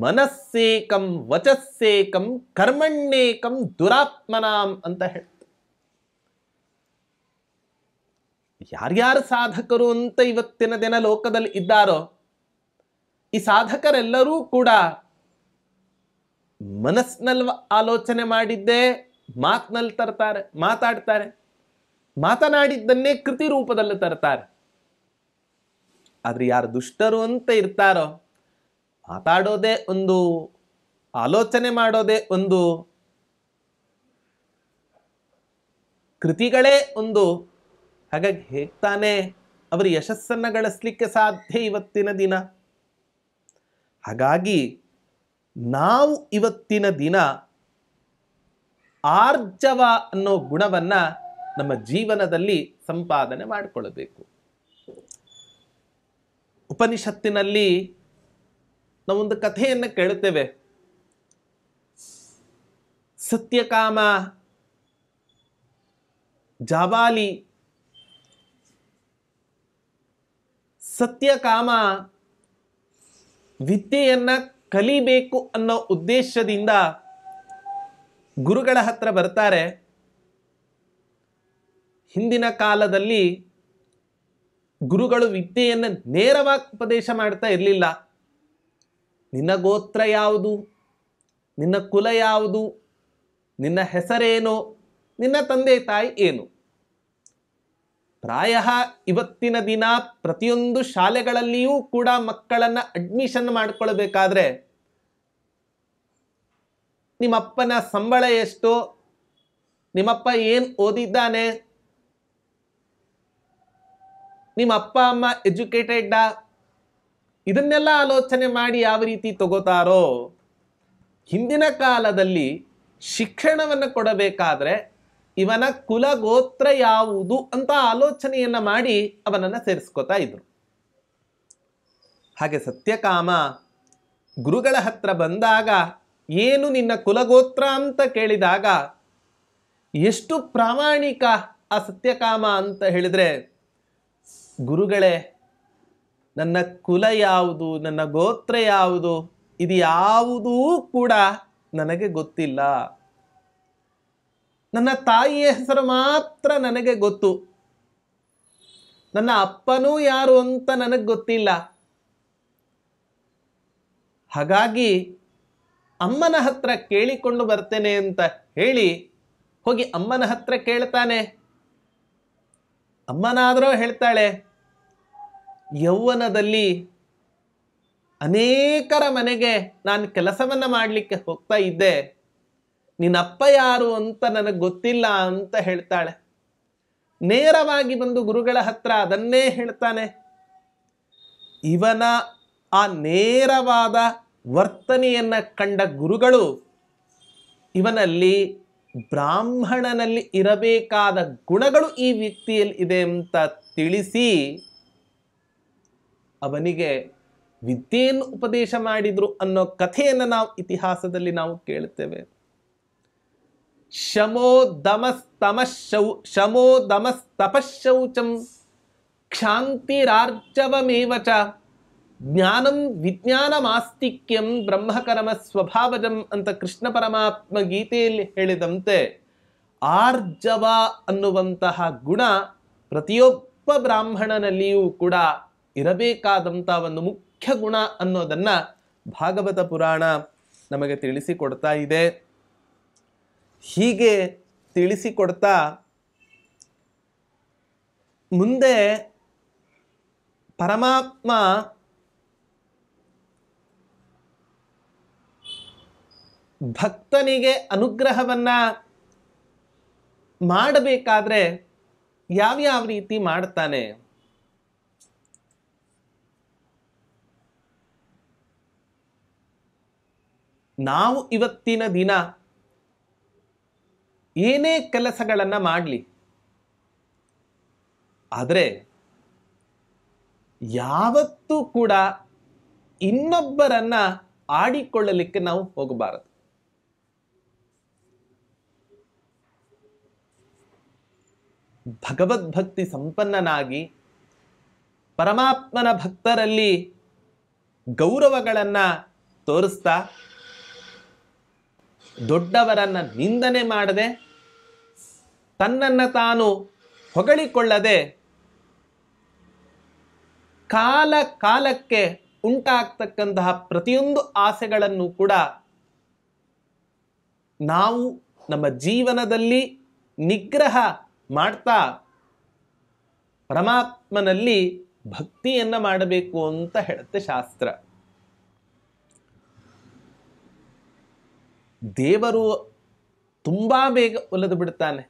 ಮನಸ್ಸೇಕಂ ವಚಸ್ಸೇಕಂ ಕರ್ಮಣ್ಯೇಕಂ ದುರಾತ್ಮನಾಂ ಅಂತ ಹೇಳ್ತಾರೆ ಯಾರ್ಯಾರು ಸಾಧಕರು ಅಂತ ಇವತ್ತಿನ ದಿನ ಲೋಕದಲ್ಲಿ ಇದ್ದಾರೋ ಈ ಸಾಧಕರೆಲ್ಲರೂ ಕೂಡ ಮನಸ್ಸಿನಲ್ಲಿ ಆಲೋಚನೆ ಮಾಡಿದ್ದೇ ಮಾತಿನಲ್ಲಿ ತರ್ತಾರೆ ಮಾತಾಡ್ತಾರೆ ಮಾತನಾಡಿದ್ದನ್ನೇ ಕೃತಿ ರೂಪದಲ್ಲಿ ತರ್ತಾರೆ ಆದರೆ ಯಾರು ದುಷ್ಟರು ಅಂತ ಇರ್ತಾರೋ ಮಾತಾಡೋದೇ ಒಂದು ಆಲೋಚನೆ ಮಾಡೋದೇ ಒಂದು ಕೃತಿಗಳೇ ಒಂದು ಹಾಗಾಗಿ ಹೇಗ್ತಾನೆ ಅವರು ಯಶಸ್ಸನ್ನು ಗಳಿಸ್ಲಿಕ್ಕೆ ಸಾಧ್ಯ ಇವತ್ತಿನ ದಿನ ಹಾಗಾಗಿ ನಾವು ಇವತ್ತಿನ ದಿನ ಆರ್ಜವ ಅನ್ನೋ ಗುಣವನ್ನು ನಮ್ಮ ಜೀವನದಲ್ಲಿ ಸಂಪಾದನೆ ಮಾಡಿಕೊಳ್ಳಬೇಕು ಉಪನಿಷತ್ತಿನಲ್ಲಿ ನಾವೊಂದು ಕಥೆಯನ್ನು ಕೇಳುತ್ತೇವೆ ಸತ್ಯಕಾಮ ಜಾಬಾಲಿ ಸತ್ಯಕಾಮ ವಿದ್ಯೆಯನ್ನು ಕಲಿಬೇಕು ಅನ್ನೋ ಉದ್ದೇಶದಿಂದ ಗುರುಗಳ ಹತ್ರ ಬರ್ತಾರೆ ಹಿಂದಿನ ಕಾಲದಲ್ಲಿ ಗುರುಗಳು ವಿದ್ಯೆಯನ್ನು ನೇರವಾಗಿ ಉಪದೇಶ ಮಾಡ್ತಾ ಇರಲಿಲ್ಲ ನಿನ್ನ ಗೋತ್ರ ಯಾವುದು ನಿನ್ನ ಕುಲ ಯಾವುದು ನಿನ್ನ ಹೆಸರೇನು ನಿನ್ನ ತಂದೆ ತಾಯಿ ಏನು ಪ್ರಾಯ ಇವತ್ತಿನ ದಿನ ಪ್ರತಿಯೊಂದು ಶಾಲೆಗಳಲ್ಲಿಯೂ ಕೂಡ ಮಕ್ಕಳನ್ನು ಅಡ್ಮಿಷನ್ ಮಾಡಿಕೊಳ್ಬೇಕಾದ್ರೆ ನಿಮ್ಮಪ್ಪನ ಸಂಬಳ ಎಷ್ಟು ನಿಮ್ಮಪ್ಪ ಏನು ಓದಿದ್ದಾನೆ ನಿಮ್ಮ ಅಪ್ಪ ಅಮ್ಮ ಎಜುಕೇಟೆಡ್ಡಾ ಇದನ್ನೆಲ್ಲ ಆಲೋಚನೆ ಮಾಡಿ ಯಾವ ರೀತಿ ತಗೋತಾರೋ ಹಿಂದಿನ ಕಾಲದಲ್ಲಿ ಶಿಕ್ಷಣವನ್ನು ಕೊಡಬೇಕಾದ್ರೆ ಇವನ ಕುಲಗೋತ್ರ ಯಾವುದು ಅಂತ ಆಲೋಚನೆಯನ್ನು ಮಾಡಿ ಅವನನ್ನು ಸೇರಿಸ್ಕೋತಾ ಇದ್ರು ಹಾಗೆ ಸತ್ಯಕಾಮ ಗುರುಗಳ ಹತ್ರ ಬಂದಾಗ ಏನು ನಿನ್ನ ಕುಲಗೋತ್ರ ಅಂತ ಕೇಳಿದಾಗ ಎಷ್ಟು ಪ್ರಾಮಾಣಿಕ ಆ ಸತ್ಯಕಾಮ ಅಂತ ಹೇಳಿದರೆ ಗುರುಗಳೇ ನನ್ನ ಕುಲ ಯಾವುದು ನನ್ನ ಗೋತ್ರ ಯಾವುದು ಇದು ಯಾವುದೂ ಕೂಡ ನನಗೆ ಗೊತ್ತಿಲ್ಲ ನನ್ನ ತಾಯಿಯ ಹೆಸರು ಮಾತ್ರ ನನಗೆ ಗೊತ್ತು ನನ್ನ ಅಪ್ಪನೂ ಯಾರು ಅಂತ ನನಗೆ ಗೊತ್ತಿಲ್ಲ ಹಾಗಾಗಿ ಅಮ್ಮನ ಹತ್ರ ಕೇಳಿಕೊಂಡು ಬರ್ತೇನೆ ಅಂತ ಹೇಳಿ ಹೋಗಿ ಅಮ್ಮನ ಹತ್ರ ಕೇಳ್ತಾನೆ ಅಮ್ಮನಾದರೂ ಹೇಳ್ತಾಳೆ ಯೌವನದಲ್ಲಿ ಅನೇಕರ ಮನೆಗೆ ನಾನು ಕೆಲಸವನ್ನು ಮಾಡಲಿಕ್ಕೆ ಹೋಗ್ತಾ ಇದ್ದೆ ನಿನ್ನಪ್ಪ ಯಾರು ಅಂತ ನನಗೆ ಗೊತ್ತಿಲ್ಲ ಅಂತ ಹೇಳ್ತಾಳೆ ನೇರವಾಗಿ ಬಂದು ಗುರುಗಳ ಹತ್ರ ಅದನ್ನೇ ಹೇಳ್ತಾನೆ ಇವನ ಆ ನೇರವಾದ ವರ್ತನೆಯನ್ನು ಕಂಡ ಗುರುಗಳು ಇವನಲ್ಲಿ ಬ್ರಾಹ್ಮಣನಲ್ಲಿ ಇರಬೇಕಾದ ಗುಣಗಳು ಈ ವ್ಯಕ್ತಿಯಲ್ಲಿ ಇದೆ ಅಂತ ತಿಳಿಸಿ ಅವನಿಗೆ ವಿದ್ಯೆಯನ್ನು ಉಪದೇಶ ಮಾಡಿದ್ರು ಅನ್ನೋ ಕಥೆಯನ್ನು ನಾವು ಇತಿಹಾಸದಲ್ಲಿ ನಾವು ಕೇಳುತ್ತೇವೆ ಶಮೋ ದಮಸ್ತಮಶೌ ಶಮೋ ದಮಸ್ತಪಶೌಚಂ ಕ್ಷಾಂತಿರಾರ್ಜವಮೇವ ಚ ಜ್ಞಾನಂ ವಿಜ್ಞಾನ ಮಾಸ್ತಿಕ್ಯಂ ಬ್ರಹ್ಮಕರಮ ಸ್ವಭಾವಜಂ ಅಂತ ಕೃಷ್ಣ ಪರಮಾತ್ಮ ಗೀತೆಯಲ್ಲಿ ಹೇಳಿದಂತೆ ಆರ್ಜವ ಅನ್ನುವಂತಹ ಗುಣ ಪ್ರತಿಯೊಬ್ಬ ಬ್ರಾಹ್ಮಣನಲ್ಲಿಯೂ ಕೂಡ ಇರಬೇಕಾದಂಥ ಒಂದು ಮುಖ್ಯ ಗುಣ ಅನ್ನೋದನ್ನು ಭಾಗವತ ಪುರಾಣ ನಮಗೆ ತಿಳಿಸಿಕೊಡ್ತಾ ಇದೆ ಹೀಗೆ ತಿಳಿಸಿಕೊಡ್ತಾ ಮುಂದೆ ಪರಮಾತ್ಮ ಭಕ್ತನಿಗೆ ಅನುಗ್ರಹವನ್ನು ಮಾಡಬೇಕಾದ್ರೆ ಯಾವ್ಯಾವ ರೀತಿ ಮಾಡ್ತಾನೆ ನಾವು ಇವತ್ತಿನ ದಿನ ಏನೇ ಕೆಲಸಗಳನ್ನು ಮಾಡಲಿ ಆದರೆ ಯಾವತ್ತೂ ಕೂಡ ಇನ್ನೊಬ್ಬರನ್ನು ಆಡಿಕೊಳ್ಳಲಿಕ್ಕೆ ನಾವು ಹೋಗಬಾರದು ಭಗವದ್ಭಕ್ತಿ ಸಂಪನ್ನನಾಗಿ ಪರಮಾತ್ಮನ ಭಕ್ತರಲ್ಲಿ ಗೌರವಗಳನ್ನು ತೋರಿಸ್ತಾ ದೊಡ್ಡವರನ್ನು ನಿಂದನೆ ಮಾಡದೆ ತನ್ನನ್ನು ತಾನು ಹೊಗಳಿಕೊಳ್ಳದೆ ಕಾಲ ಕಾಲಕ್ಕೆ ಉಂಟಾಗ್ತಕ್ಕಂತಹ ಪ್ರತಿಯೊಂದು ಆಸೆಗಳನ್ನು ಕೂಡ ನಾವು ನಮ್ಮ ಜೀವನದಲ್ಲಿ ನಿಗ್ರಹ ಮಾಡ್ತಾ ಪರಮಾತ್ಮನಲ್ಲಿ ಭಕ್ತಿಯನ್ನ ಮಾಡಬೇಕು ಅಂತ ಹೇಳುತ್ತೆ ಶಾಸ್ತ್ರ ದೇವರು ತುಂಬಾ ಬೇಗ ಒಲಿದು ಬಿಡ್ತಾನೆ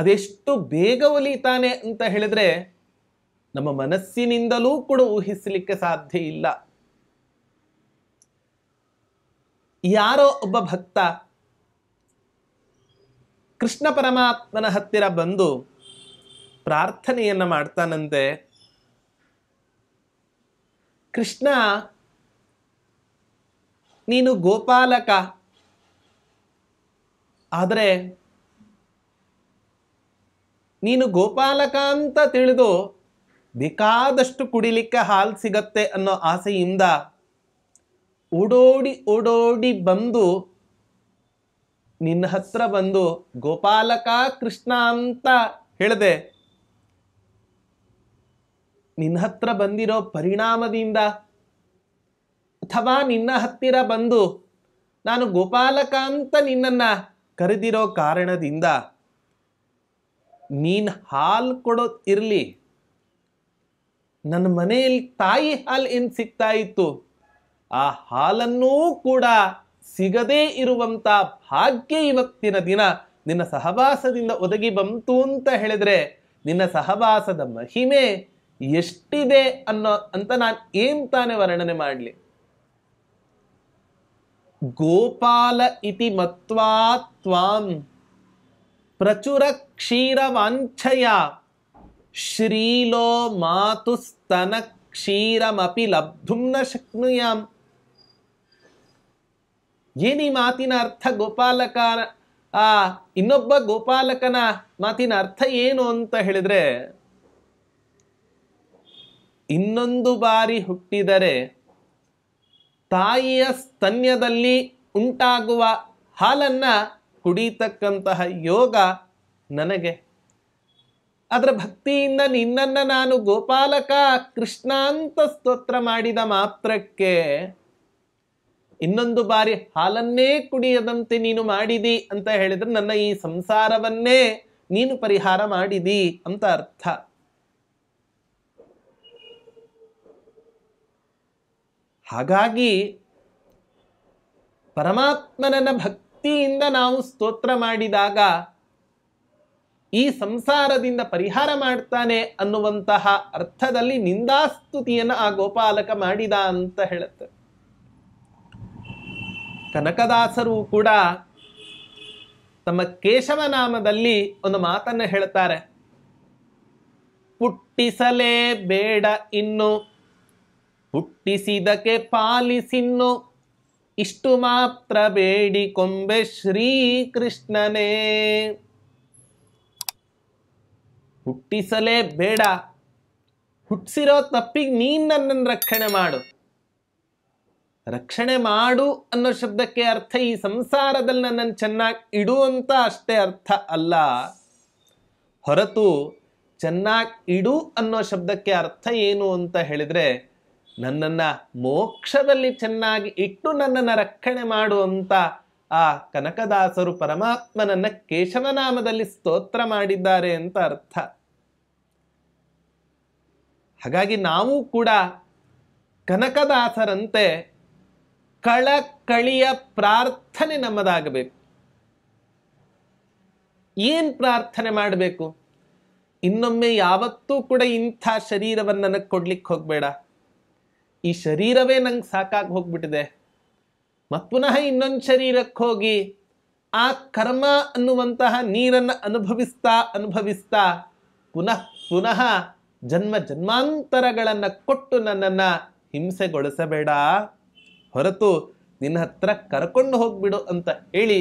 ಅದೆಷ್ಟು ಬೇಗ ಒಲಿತಾನೆ ಅಂತ ಹೇಳಿದ್ರೆ ನಮ್ಮ ಮನಸ್ಸಿನಿಂದಲೂ ಕೂಡ ಊಹಿಸಲಿಕ್ಕೆ ಸಾಧ್ಯ ಇಲ್ಲ ಯಾರೋ ಒಬ್ಬ ಭಕ್ತ ಕೃಷ್ಣ ಪರಮಾತ್ಮನ ಹತ್ತಿರ ಬಂದು ಪ್ರಾರ್ಥನೆಯನ್ನು ಮಾಡ್ತಾನಂತೆ ಕೃಷ್ಣ ನೀನು ಗೋಪಾಲಕ ಆದರೆ ನೀನು ಗೋಪಾಲಕ ಅಂತ ತಿಳಿದು ಬೇಕಾದಷ್ಟು ಕುಡಿಲಿಕ್ಕೆ ಹಾಲು ಸಿಗತ್ತೆ ಅನ್ನೋ ಆಸೆಯಿಂದ ಓಡೋಡಿ ಓಡೋಡಿ ಬಂದು ನಿನ್ನ ಹತ್ರ ಬಂದು ಗೋಪಾಲಕ ಕೃಷ್ಣ ಅಂತ ಹೇಳಿದೆ ನಿನ್ನ ಹತ್ರ ಬಂದಿರೋ ಪರಿಣಾಮದಿಂದ ಅಥವಾ ನಿನ್ನ ಹತ್ತಿರ ಬಂದು ನಾನು ಗೋಪಾಲಕ ಅಂತ ನಿನ್ನನ್ನ ಕರೆದಿರೋ ಕಾರಣದಿಂದ ನೀನು ಹಾಲು ಕೊಡೋ ಇರಲಿ ನನ್ನ ಮನೆಯಲ್ಲಿ ತಾಯಿ ಹಾಲು ಏನು ಸಿಗ್ತಾ ಇತ್ತು ಆ ಹಾಲನ್ನೂ ಕೂಡ ಸಿಗದೇ ಇರುವಂತ ಭಾಗ್ಯ ಇವತ್ತಿನ ದಿನ ನಿನ್ನ ಸಹವಾಸದಿಂದ ಒದಗಿ ಬಂತು ಅಂತ ಹೇಳಿದ್ರೆ ನಿನ್ನ ಸಹವಾಸದ ಮಹಿಮೆ ಎಷ್ಟಿದೆ ಅನ್ನೋ ಅಂತ ನಾನು ಏನ್ ತಾನೆ ವರ್ಣನೆ ಮಾಡಲಿ ಗೋಪಾಲ ಇತಿ ಮತ್ವಾ ತ್ವಾಂ ಪ್ರಚುರ ಕ್ಷೀರ ವಾಂಛಯ ಶ್ರೀಲೋ ಸ್ತನ ಕ್ಷೀರಮಪಿ ಲಬ್ಧುಂ ನ ಶಕ್ನುಯಾಂ ಏನಿ ಮಾತಿನ ಅರ್ಥ ಗೋಪಾಲಕ ಆ ಇನ್ನೊಬ್ಬ ಗೋಪಾಲಕನ ಮಾತಿನ ಅರ್ಥ ಏನು ಅಂತ ಹೇಳಿದ್ರೆ ಇನ್ನೊಂದು ಬಾರಿ ಹುಟ್ಟಿದರೆ ತಾಯಿಯ ಸ್ತನ್ಯದಲ್ಲಿ ಉಂಟಾಗುವ ಹಾಲನ್ನು ಕುಡಿತಕ್ಕಂತಹ ಯೋಗ ನನಗೆ ಅದರ ಭಕ್ತಿಯಿಂದ ನಿನ್ನನ್ನು ನಾನು ಗೋಪಾಲಕ ಕೃಷ್ಣಾಂತ ಸ್ತೋತ್ರ ಮಾಡಿದ ಮಾತ್ರಕ್ಕೆ ಇನ್ನೊಂದು ಬಾರಿ ಹಾಲನ್ನೇ ಕುಡಿಯದಂತೆ ನೀನು ಮಾಡಿದಿ ಅಂತ ಹೇಳಿದ್ರೆ ನನ್ನ ಈ ಸಂಸಾರವನ್ನೇ ನೀನು ಪರಿಹಾರ ಮಾಡಿದಿ ಅಂತ ಅರ್ಥ ಹಾಗಾಗಿ ಪರಮಾತ್ಮನನ್ನ ಭಕ್ತಿಯಿಂದ ನಾವು ಸ್ತೋತ್ರ ಮಾಡಿದಾಗ ಈ ಸಂಸಾರದಿಂದ ಪರಿಹಾರ ಮಾಡ್ತಾನೆ ಅನ್ನುವಂತಹ ಅರ್ಥದಲ್ಲಿ ನಿಂದಾಸ್ತುತಿಯನ್ನು ಆ ಗೋಪಾಲಕ ಮಾಡಿದ ಅಂತ ಹೇಳುತ್ತೆ ಕನಕದಾಸರು ಕೂಡ ತಮ್ಮ ಕೇಶವ ನಾಮದಲ್ಲಿ ಒಂದು ಮಾತನ್ನು ಹೇಳ್ತಾರೆ ಪುಟ್ಟಿಸಲೇ ಬೇಡ ಇನ್ನು ಹುಟ್ಟಿಸಿದಕ್ಕೆ ಪಾಲಿಸಿನ್ನು ಇಷ್ಟು ಮಾತ್ರ ಬೇಡಿಕೊಂಬೆ ಶ್ರೀಕೃಷ್ಣನೇ ಹುಟ್ಟಿಸಲೇ ಬೇಡ ಹುಟ್ಟಿಸಿರೋ ತಪ್ಪಿಗೆ ನೀನು ನನ್ನನ್ನು ರಕ್ಷಣೆ ಮಾಡು ರಕ್ಷಣೆ ಮಾಡು ಅನ್ನೋ ಶಬ್ದಕ್ಕೆ ಅರ್ಥ ಈ ಸಂಸಾರದಲ್ಲಿ ನನ್ನನ್ನು ಚೆನ್ನಾಗಿ ಇಡು ಅಂತ ಅಷ್ಟೇ ಅರ್ಥ ಅಲ್ಲ ಹೊರತು ಚೆನ್ನಾಗಿ ಇಡು ಅನ್ನೋ ಶಬ್ದಕ್ಕೆ ಅರ್ಥ ಏನು ಅಂತ ಹೇಳಿದರೆ ನನ್ನನ್ನು ಮೋಕ್ಷದಲ್ಲಿ ಚೆನ್ನಾಗಿ ಇಟ್ಟು ನನ್ನನ್ನು ರಕ್ಷಣೆ ಮಾಡು ಅಂತ ಆ ಕನಕದಾಸರು ಪರಮಾತ್ಮನನ್ನು ಕೇಶವನಾಮದಲ್ಲಿ ಸ್ತೋತ್ರ ಮಾಡಿದ್ದಾರೆ ಅಂತ ಅರ್ಥ ಹಾಗಾಗಿ ನಾವು ಕೂಡ ಕನಕದಾಸರಂತೆ ಕಳಕಳಿಯ ಪ್ರಾರ್ಥನೆ ನಮ್ಮದಾಗಬೇಕು ಏನ್ ಪ್ರಾರ್ಥನೆ ಮಾಡಬೇಕು ಇನ್ನೊಮ್ಮೆ ಯಾವತ್ತೂ ಕೂಡ ಇಂಥ ಶರೀರವನ್ನು ನನಗೆ ಕೊಡ್ಲಿಕ್ಕೆ ಹೋಗಬೇಡ ಈ ಶರೀರವೇ ನಂಗೆ ಸಾಕಾಗಿ ಹೋಗ್ಬಿಟ್ಟಿದೆ ಮತ್ತು ಪುನಃ ಇನ್ನೊಂದು ಶರೀರಕ್ಕೆ ಹೋಗಿ ಆ ಕರ್ಮ ಅನ್ನುವಂತಹ ನೀರನ್ನು ಅನುಭವಿಸ್ತಾ ಅನುಭವಿಸ್ತಾ ಪುನಃ ಪುನಃ ಜನ್ಮ ಜನ್ಮಾಂತರಗಳನ್ನು ಕೊಟ್ಟು ನನ್ನನ್ನು ಹಿಂಸೆಗೊಳಿಸಬೇಡ ಹೊರತು ನಿನ್ನ ಹತ್ರ ಕರ್ಕೊಂಡು ಹೋಗ್ಬಿಡು ಅಂತ ಹೇಳಿ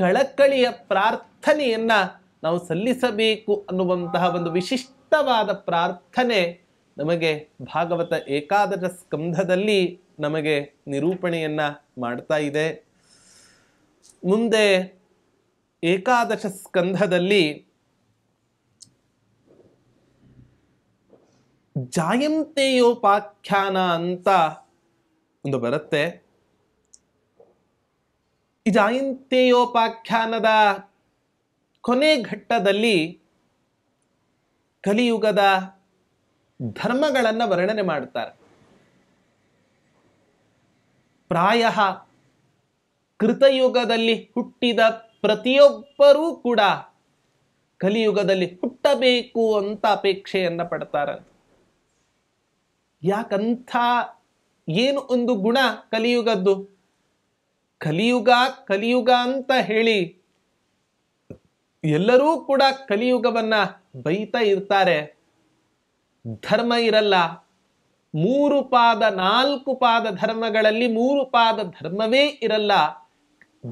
ಕಳಕಳಿಯ ಪ್ರಾರ್ಥನೆಯನ್ನ ನಾವು ಸಲ್ಲಿಸಬೇಕು ಅನ್ನುವಂತಹ ಒಂದು ವಿಶಿಷ್ಟವಾದ ಪ್ರಾರ್ಥನೆ ನಮಗೆ ಭಾಗವತ ಏಕಾದಶ ಸ್ಕಂಧದಲ್ಲಿ ನಮಗೆ ನಿರೂಪಣೆಯನ್ನ ಮಾಡ್ತಾ ಇದೆ ಮುಂದೆ ಏಕಾದಶ ಸ್ಕಂಧದಲ್ಲಿ ಜಾಯಂತೆಯೋಪಾಖ್ಯಾನ ಅಂತ ಒಂದು ಬರುತ್ತೆ ಈ ಜಾಯಂತೆಯೋಪಾಖ್ಯಾನದ ಕೊನೆ ಘಟ್ಟದಲ್ಲಿ ಕಲಿಯುಗದ ಧರ್ಮಗಳನ್ನು ವರ್ಣನೆ ಮಾಡ್ತಾರೆ ಪ್ರಾಯ ಕೃತಯುಗದಲ್ಲಿ ಹುಟ್ಟಿದ ಪ್ರತಿಯೊಬ್ಬರೂ ಕೂಡ ಕಲಿಯುಗದಲ್ಲಿ ಹುಟ್ಟಬೇಕು ಅಂತ ಅಪೇಕ್ಷೆಯನ್ನು ಪಡ್ತಾರೆ ಯಾಕಂಥ ಏನು ಒಂದು ಗುಣ ಕಲಿಯುಗದ್ದು ಕಲಿಯುಗ ಕಲಿಯುಗ ಅಂತ ಹೇಳಿ ಎಲ್ಲರೂ ಕೂಡ ಕಲಿಯುಗವನ್ನ ಬೈತಾ ಇರ್ತಾರೆ ಧರ್ಮ ಇರಲ್ಲ ಮೂರು ಪಾದ ನಾಲ್ಕು ಪಾದ ಧರ್ಮಗಳಲ್ಲಿ ಮೂರು ಪಾದ ಧರ್ಮವೇ ಇರಲ್ಲ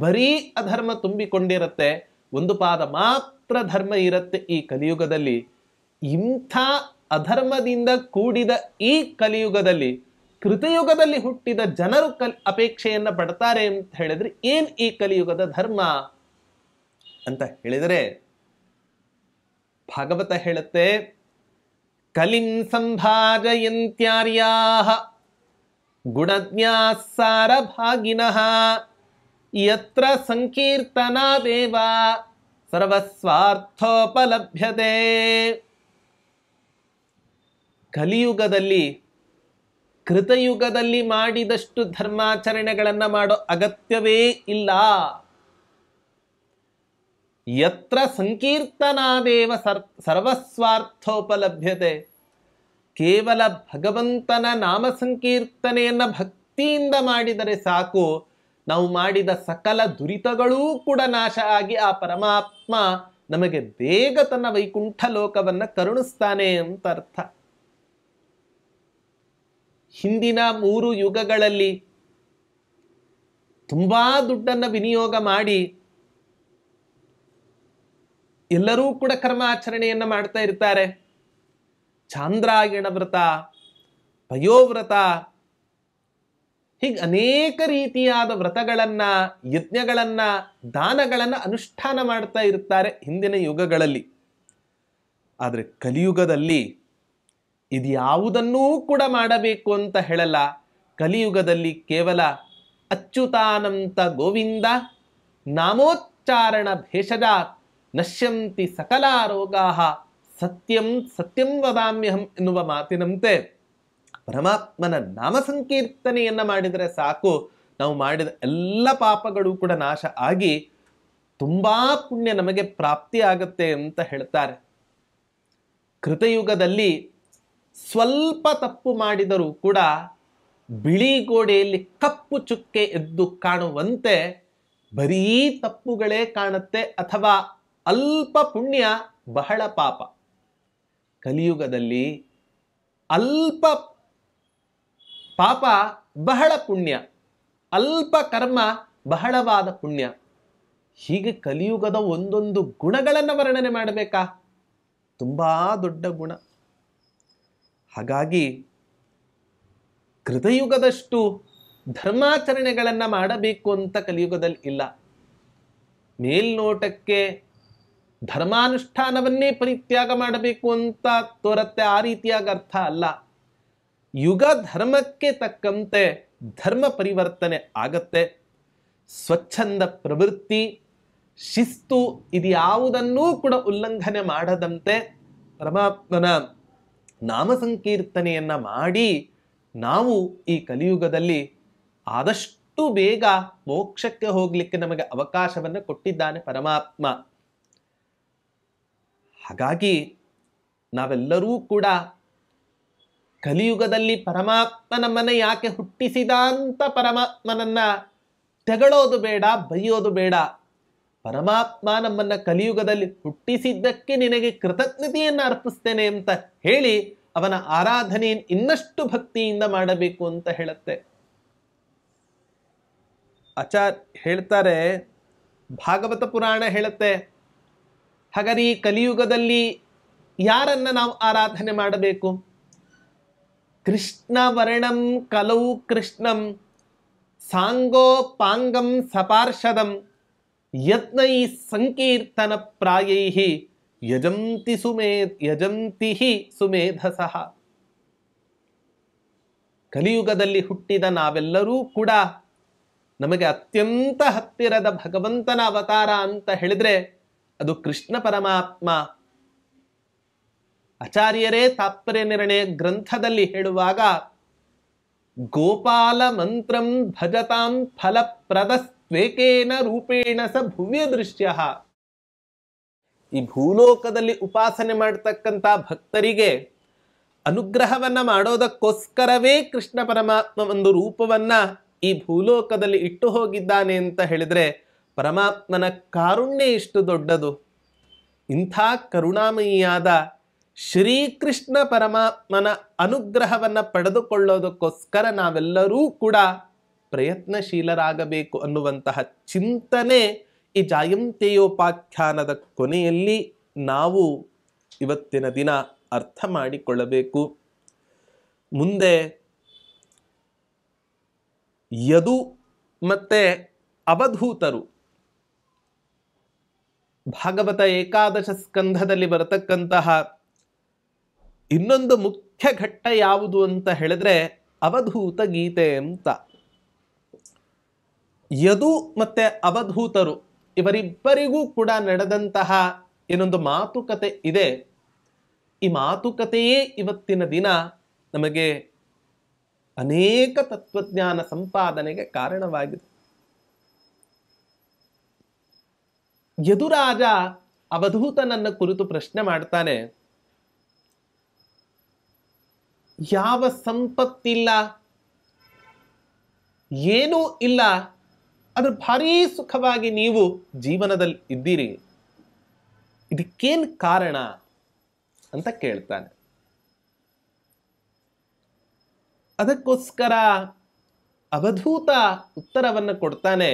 ಬರೀ ಅಧರ್ಮ ತುಂಬಿಕೊಂಡಿರುತ್ತೆ ಒಂದು ಪಾದ ಮಾತ್ರ ಧರ್ಮ ಇರುತ್ತೆ ಈ ಕಲಿಯುಗದಲ್ಲಿ ಇಂಥ ಅಧರ್ಮದಿಂದ ಕೂಡಿದ ಈ ಕಲಿಯುಗದಲ್ಲಿ ಕೃತಯುಗದಲ್ಲಿ ಹುಟ್ಟಿದ ಜನರು ಕಲ್ ಅಪೇಕ್ಷೆಯನ್ನು ಪಡ್ತಾರೆ ಅಂತ ಹೇಳಿದ್ರೆ ಏನ್ ಈ ಕಲಿಯುಗದ ಧರ್ಮ ಅಂತ ಹೇಳಿದರೆ ಭಾಗವತ ಹೇಳುತ್ತೆ ಕಲಿಂ ಸಂಭಾಜಯಂತ್ಯಾರ್ಯಾಹ ಗುಣಜ್ಞಾಸಾರ ಭಾಗಿನ ಯತ್ರ ಸಂಕೀರ್ತನ ದೇವ ಸರ್ವಸ್ವಾರ್ಥೋಪಲಭ್ಯತೆ ಕಲಿಯುಗದಲ್ಲಿ ಕೃತಯುಗದಲ್ಲಿ ಮಾಡಿದಷ್ಟು ಧರ್ಮಾಚರಣೆಗಳನ್ನು ಮಾಡೋ ಅಗತ್ಯವೇ ಇಲ್ಲ ಯತ್ರ ಸಂಕೀರ್ತನಾದೇವ ಸರ್ ಸರ್ವಸ್ವಾರ್ಥೋಪಲಭ್ಯತೆ ಕೇವಲ ಭಗವಂತನ ನಾಮ ಸಂಕೀರ್ತನೆಯನ್ನು ಭಕ್ತಿಯಿಂದ ಮಾಡಿದರೆ ಸಾಕು ನಾವು ಮಾಡಿದ ಸಕಲ ದುರಿತಗಳೂ ಕೂಡ ನಾಶ ಆಗಿ ಆ ಪರಮಾತ್ಮ ನಮಗೆ ಬೇಗ ತನ್ನ ವೈಕುಂಠ ಲೋಕವನ್ನು ಕರುಣಿಸ್ತಾನೆ ಅಂತ ಅರ್ಥ ಹಿಂದಿನ ಮೂರು ಯುಗಗಳಲ್ಲಿ ತುಂಬ ದುಡ್ಡನ್ನು ವಿನಿಯೋಗ ಮಾಡಿ ಎಲ್ಲರೂ ಕೂಡ ಕರ್ಮಾಚರಣೆಯನ್ನು ಮಾಡ್ತಾ ಇರ್ತಾರೆ ಚಾಂದ್ರಾಯಣ ವ್ರತ ಪಯೋವ್ರತ ಹೀಗೆ ಅನೇಕ ರೀತಿಯಾದ ವ್ರತಗಳನ್ನು ಯಜ್ಞಗಳನ್ನು ದಾನಗಳನ್ನು ಅನುಷ್ಠಾನ ಮಾಡ್ತಾ ಇರ್ತಾರೆ ಹಿಂದಿನ ಯುಗಗಳಲ್ಲಿ ಆದರೆ ಕಲಿಯುಗದಲ್ಲಿ ಇದ್ಯಾವುದನ್ನೂ ಕೂಡ ಮಾಡಬೇಕು ಅಂತ ಹೇಳಲ್ಲ ಕಲಿಯುಗದಲ್ಲಿ ಕೇವಲ ಅಚ್ಯುತಾನಂತ ಗೋವಿಂದ ನಾಮೋಚ್ಚಾರಣ ಭೇಷಜ ನಶ್ಯಂತಿ ಸಕಲ ರೋಗ ಸತ್ಯಂ ಸತ್ಯಂ ವದಾಮ್ಯಹಂ ಎನ್ನುವ ಮಾತಿನಂತೆ ಪರಮಾತ್ಮನ ನಾಮ ಸಂಕೀರ್ತನೆಯನ್ನು ಮಾಡಿದರೆ ಸಾಕು ನಾವು ಮಾಡಿದ ಎಲ್ಲ ಪಾಪಗಳು ಕೂಡ ನಾಶ ಆಗಿ ತುಂಬ ಪುಣ್ಯ ನಮಗೆ ಪ್ರಾಪ್ತಿಯಾಗತ್ತೆ ಅಂತ ಹೇಳ್ತಾರೆ ಕೃತಯುಗದಲ್ಲಿ ಸ್ವಲ್ಪ ತಪ್ಪು ಮಾಡಿದರೂ ಕೂಡ ಬಿಳಿ ಗೋಡೆಯಲ್ಲಿ ಕಪ್ಪು ಚುಕ್ಕೆ ಎದ್ದು ಕಾಣುವಂತೆ ಬರೀ ತಪ್ಪುಗಳೇ ಕಾಣುತ್ತೆ ಅಥವಾ ಅಲ್ಪ ಪುಣ್ಯ ಬಹಳ ಪಾಪ ಕಲಿಯುಗದಲ್ಲಿ ಅಲ್ಪ ಪಾಪ ಬಹಳ ಪುಣ್ಯ ಅಲ್ಪ ಕರ್ಮ ಬಹಳವಾದ ಪುಣ್ಯ ಹೀಗೆ ಕಲಿಯುಗದ ಒಂದೊಂದು ಗುಣಗಳನ್ನು ವರ್ಣನೆ ಮಾಡಬೇಕಾ ತುಂಬ ದೊಡ್ಡ ಗುಣ ಹಾಗಾಗಿ ಕೃತಯುಗದಷ್ಟು ಧರ್ಮಾಚರಣೆಗಳನ್ನು ಮಾಡಬೇಕು ಅಂತ ಕಲಿಯುಗದಲ್ಲಿ ಇಲ್ಲ ಮೇಲ್ನೋಟಕ್ಕೆ ಧರ್ಮಾನುಷ್ಠಾನವನ್ನೇ ಪರಿತ್ಯಾಗ ಮಾಡಬೇಕು ಅಂತ ತೋರತ್ತೆ ಆ ರೀತಿಯಾಗಿ ಅರ್ಥ ಅಲ್ಲ ಯುಗ ಧರ್ಮಕ್ಕೆ ತಕ್ಕಂತೆ ಧರ್ಮ ಪರಿವರ್ತನೆ ಆಗತ್ತೆ ಸ್ವಚ್ಛಂದ ಪ್ರವೃತ್ತಿ ಶಿಸ್ತು ಇದು ಯಾವುದನ್ನೂ ಕೂಡ ಉಲ್ಲಂಘನೆ ಮಾಡದಂತೆ ಪರಮಾತ್ಮನ ನಾಮಸಂಕೀರ್ತನೆಯನ್ನು ಮಾಡಿ ನಾವು ಈ ಕಲಿಯುಗದಲ್ಲಿ ಆದಷ್ಟು ಬೇಗ ಮೋಕ್ಷಕ್ಕೆ ಹೋಗಲಿಕ್ಕೆ ನಮಗೆ ಅವಕಾಶವನ್ನು ಕೊಟ್ಟಿದ್ದಾನೆ ಪರಮಾತ್ಮ ಹಾಗಾಗಿ ನಾವೆಲ್ಲರೂ ಕೂಡ ಕಲಿಯುಗದಲ್ಲಿ ಪರಮಾತ್ಮ ನಮ್ಮನ್ನು ಯಾಕೆ ಹುಟ್ಟಿಸಿದ ಪರಮಾತ್ಮನನ್ನ ತೆಗಳೋದು ಬೇಡ ಬೈಯೋದು ಬೇಡ ಪರಮಾತ್ಮ ನಮ್ಮನ್ನು ಕಲಿಯುಗದಲ್ಲಿ ಹುಟ್ಟಿಸಿದ್ದಕ್ಕೆ ನಿನಗೆ ಕೃತಜ್ಞತೆಯನ್ನು ಅರ್ಪಿಸ್ತೇನೆ ಅಂತ ಹೇಳಿ ಅವನ ಆರಾಧನೆ ಇನ್ನಷ್ಟು ಭಕ್ತಿಯಿಂದ ಮಾಡಬೇಕು ಅಂತ ಹೇಳುತ್ತೆ ಆಚಾರ್ ಹೇಳ್ತಾರೆ ಭಾಗವತ ಪುರಾಣ ಹೇಳುತ್ತೆ ಹಾಗಾದ್ರೆ ಈ ಕಲಿಯುಗದಲ್ಲಿ ಯಾರನ್ನ ನಾವು ಆರಾಧನೆ ಮಾಡಬೇಕು ಕೃಷ್ಣ ವರ್ಣಂ ಕಲೌ ಕೃಷ್ಣಂ ಸಾಂಗೋ ಪಾಂಗಂ ಸಪಾರ್ಷದಂ ಯತ್ನೈ ಸಂಕೀರ್ತನ ಪ್ರಾಯೈಹಿ ಯಜಂತಿ ಸುಮೇ ಯಜಂತಿ ಹಿ ಸುಮೇಧಸಃ ಕಲಿಯುಗದಲ್ಲಿ ಹುಟ್ಟಿದ ನಾವೆಲ್ಲರೂ ಕೂಡ ನಮಗೆ ಅತ್ಯಂತ ಹತ್ತಿರದ ಭಗವಂತನ ಅವತಾರ ಅಂತ ಹೇಳಿದ್ರೆ ಅದು ಕೃಷ್ಣ ಪರಮಾತ್ಮ ಆಚಾರ್ಯರೇ ತಾತ್ಪರ್ಯ ನಿರ್ಣಯ ಗ್ರಂಥದಲ್ಲಿ ಹೇಳುವಾಗ ಗೋಪಾಲ ಮಂತ್ರಂ ಭಜತಾಂ ಫಲಪ್ರದಸ್ ತ್ವೇಕೇನ ರೂಪೇಣ ಸ ಭುವ್ಯ ದೃಶ್ಯ ಈ ಭೂಲೋಕದಲ್ಲಿ ಉಪಾಸನೆ ಮಾಡತಕ್ಕಂಥ ಭಕ್ತರಿಗೆ ಅನುಗ್ರಹವನ್ನ ಮಾಡೋದಕ್ಕೋಸ್ಕರವೇ ಕೃಷ್ಣ ಪರಮಾತ್ಮ ಒಂದು ರೂಪವನ್ನು ಈ ಭೂಲೋಕದಲ್ಲಿ ಇಟ್ಟು ಹೋಗಿದ್ದಾನೆ ಅಂತ ಹೇಳಿದ್ರೆ ಪರಮಾತ್ಮನ ಕಾರುಣ್ಯ ಇಷ್ಟು ದೊಡ್ಡದು ಇಂಥ ಕರುಣಾಮಯಿಯಾದ ಶ್ರೀಕೃಷ್ಣ ಪರಮಾತ್ಮನ ಅನುಗ್ರಹವನ್ನು ಪಡೆದುಕೊಳ್ಳೋದಕ್ಕೋಸ್ಕರ ನಾವೆಲ್ಲರೂ ಕೂಡ ಪ್ರಯತ್ನಶೀಲರಾಗಬೇಕು ಅನ್ನುವಂತಹ ಚಿಂತನೆ ಈ ಜಾಯಂತೆಯೋಪಾಖ್ಯಾನದ ಕೊನೆಯಲ್ಲಿ ನಾವು ಇವತ್ತಿನ ದಿನ ಅರ್ಥ ಮಾಡಿಕೊಳ್ಳಬೇಕು ಮುಂದೆ ಯದು ಮತ್ತು ಅವಧೂತರು ಭಾಗವತ ಏಕಾದಶ ಸ್ಕಂಧದಲ್ಲಿ ಬರತಕ್ಕಂತಹ ಇನ್ನೊಂದು ಮುಖ್ಯ ಘಟ್ಟ ಯಾವುದು ಅಂತ ಹೇಳಿದ್ರೆ ಅವಧೂತ ಗೀತೆ ಅಂತ ಯದು ಮತ್ತೆ ಅವಧೂತರು ಇವರಿಬ್ಬರಿಗೂ ಕೂಡ ನಡೆದಂತಹ ಏನೊಂದು ಮಾತುಕತೆ ಇದೆ ಈ ಮಾತುಕತೆಯೇ ಇವತ್ತಿನ ದಿನ ನಮಗೆ ಅನೇಕ ತತ್ವಜ್ಞಾನ ಸಂಪಾದನೆಗೆ ಕಾರಣವಾಗಿದೆ ಯದುರಾಜ ಅವಧೂತನನ್ನ ಕುರಿತು ಪ್ರಶ್ನೆ ಮಾಡ್ತಾನೆ ಯಾವ ಸಂಪತ್ತಿಲ್ಲ ಏನೂ ಇಲ್ಲ ಆದರೆ ಭಾರೀ ಸುಖವಾಗಿ ನೀವು ಜೀವನದಲ್ಲಿ ಇದ್ದೀರಿ ಇದಕ್ಕೇನು ಕಾರಣ ಅಂತ ಕೇಳ್ತಾನೆ ಅದಕ್ಕೋಸ್ಕರ ಅವಧೂತ ಉತ್ತರವನ್ನು ಕೊಡ್ತಾನೆ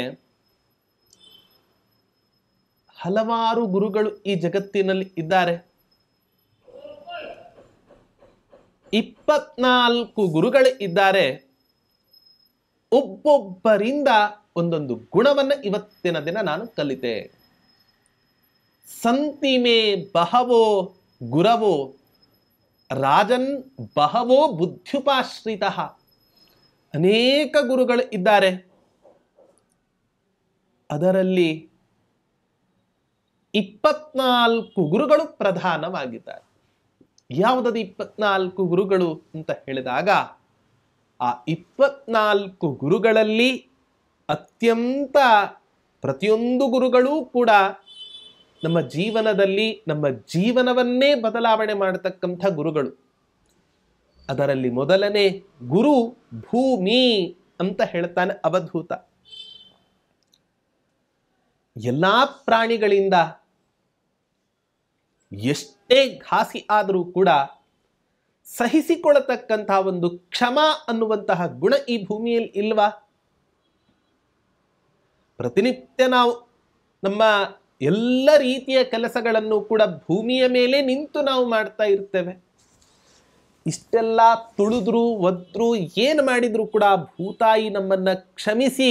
ಹಲವಾರು ಗುರುಗಳು ಈ ಜಗತ್ತಿನಲ್ಲಿ ಇದ್ದಾರೆ ಇಪ್ಪತ್ನಾಲ್ಕು ಗುರುಗಳು ಇದ್ದಾರೆ ಒಬ್ಬೊಬ್ಬರಿಂದ ಒಂದೊಂದು ಗುಣವನ್ನ ಇವತ್ತಿನ ದಿನ ನಾನು ಕಲಿತೆ ಸಂತಿಮೆ ಬಹವೋ ಗುರವೋ ರಾಜನ್ ಬಹವೋ ಬುದ್ಧುಪಾಶ್ರಿತ ಅನೇಕ ಗುರುಗಳು ಇದ್ದಾರೆ ಅದರಲ್ಲಿ ಇಪ್ಪತ್ನಾಲ್ಕು ಗುರುಗಳು ಪ್ರಧಾನವಾಗಿದ್ದಾರೆ ಯಾವುದದು ಇಪ್ಪತ್ನಾಲ್ಕು ಗುರುಗಳು ಅಂತ ಹೇಳಿದಾಗ ಆ ಇಪ್ಪತ್ನಾಲ್ಕು ಗುರುಗಳಲ್ಲಿ ಅತ್ಯಂತ ಪ್ರತಿಯೊಂದು ಗುರುಗಳೂ ಕೂಡ ನಮ್ಮ ಜೀವನದಲ್ಲಿ ನಮ್ಮ ಜೀವನವನ್ನೇ ಬದಲಾವಣೆ ಮಾಡತಕ್ಕಂಥ ಗುರುಗಳು ಅದರಲ್ಲಿ ಮೊದಲನೇ ಗುರು ಭೂಮಿ ಅಂತ ಹೇಳ್ತಾನೆ ಅವಧೂತ ಎಲ್ಲ ಪ್ರಾಣಿಗಳಿಂದ ಎಷ್ಟೇ ಘಾಸಿ ಆದರೂ ಕೂಡ ಸಹಿಸಿಕೊಳ್ಳತಕ್ಕಂತಹ ಒಂದು ಕ್ಷಮ ಅನ್ನುವಂತಹ ಗುಣ ಈ ಭೂಮಿಯಲ್ಲಿ ಇಲ್ವಾ ಪ್ರತಿನಿತ್ಯ ನಾವು ನಮ್ಮ ಎಲ್ಲ ರೀತಿಯ ಕೆಲಸಗಳನ್ನು ಕೂಡ ಭೂಮಿಯ ಮೇಲೆ ನಿಂತು ನಾವು ಮಾಡ್ತಾ ಇರ್ತೇವೆ ಇಷ್ಟೆಲ್ಲ ತುಳಿದ್ರು ಒದ್ರು ಏನು ಮಾಡಿದರೂ ಕೂಡ ಭೂತಾಯಿ ನಮ್ಮನ್ನು ಕ್ಷಮಿಸಿ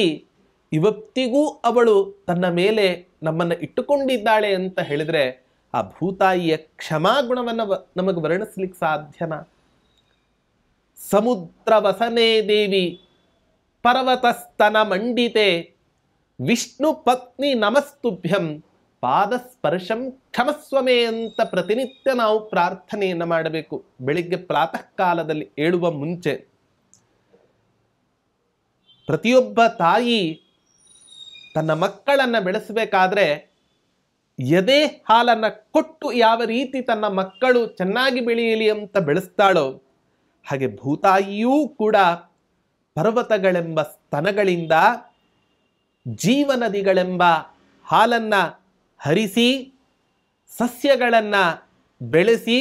ಇವತ್ತಿಗೂ ಅವಳು ತನ್ನ ಮೇಲೆ ನಮ್ಮನ್ನು ಇಟ್ಟುಕೊಂಡಿದ್ದಾಳೆ ಅಂತ ಹೇಳಿದರೆ ಆ ಭೂತಾಯಿಯ ಕ್ಷಮಾಗುಣವನ್ನು ನಮಗೆ ವರ್ಣಿಸ್ಲಿಕ್ಕೆ ಸಾಧ್ಯನ ಸಮುದ್ರ ವಸನೆ ದೇವಿ ಪರ್ವತಸ್ತನ ಮಂಡಿತೆ ವಿಷ್ಣು ಪತ್ನಿ ನಮಸ್ತುಭ್ಯಂ ಪಾದಸ್ಪರ್ಶಂ ಕ್ಷಮಸ್ವಮೇ ಅಂತ ಪ್ರತಿನಿತ್ಯ ನಾವು ಪ್ರಾರ್ಥನೆಯನ್ನು ಮಾಡಬೇಕು ಬೆಳಿಗ್ಗೆ ಪ್ರಾತಃ ಕಾಲದಲ್ಲಿ ಏಳುವ ಮುಂಚೆ ಪ್ರತಿಯೊಬ್ಬ ತಾಯಿ ತನ್ನ ಮಕ್ಕಳನ್ನು ಬೆಳೆಸಬೇಕಾದ್ರೆ ಎದೆ ಹಾಲನ್ನು ಕೊಟ್ಟು ಯಾವ ರೀತಿ ತನ್ನ ಮಕ್ಕಳು ಚೆನ್ನಾಗಿ ಬೆಳೆಯಲಿ ಅಂತ ಬೆಳೆಸ್ತಾಳೋ ಹಾಗೆ ಭೂತಾಯಿಯೂ ಕೂಡ ಪರ್ವತಗಳೆಂಬ ಸ್ತನಗಳಿಂದ ಜೀವನದಿಗಳೆಂಬ ಹಾಲನ್ನು ಹರಿಸಿ ಸಸ್ಯಗಳನ್ನು ಬೆಳೆಸಿ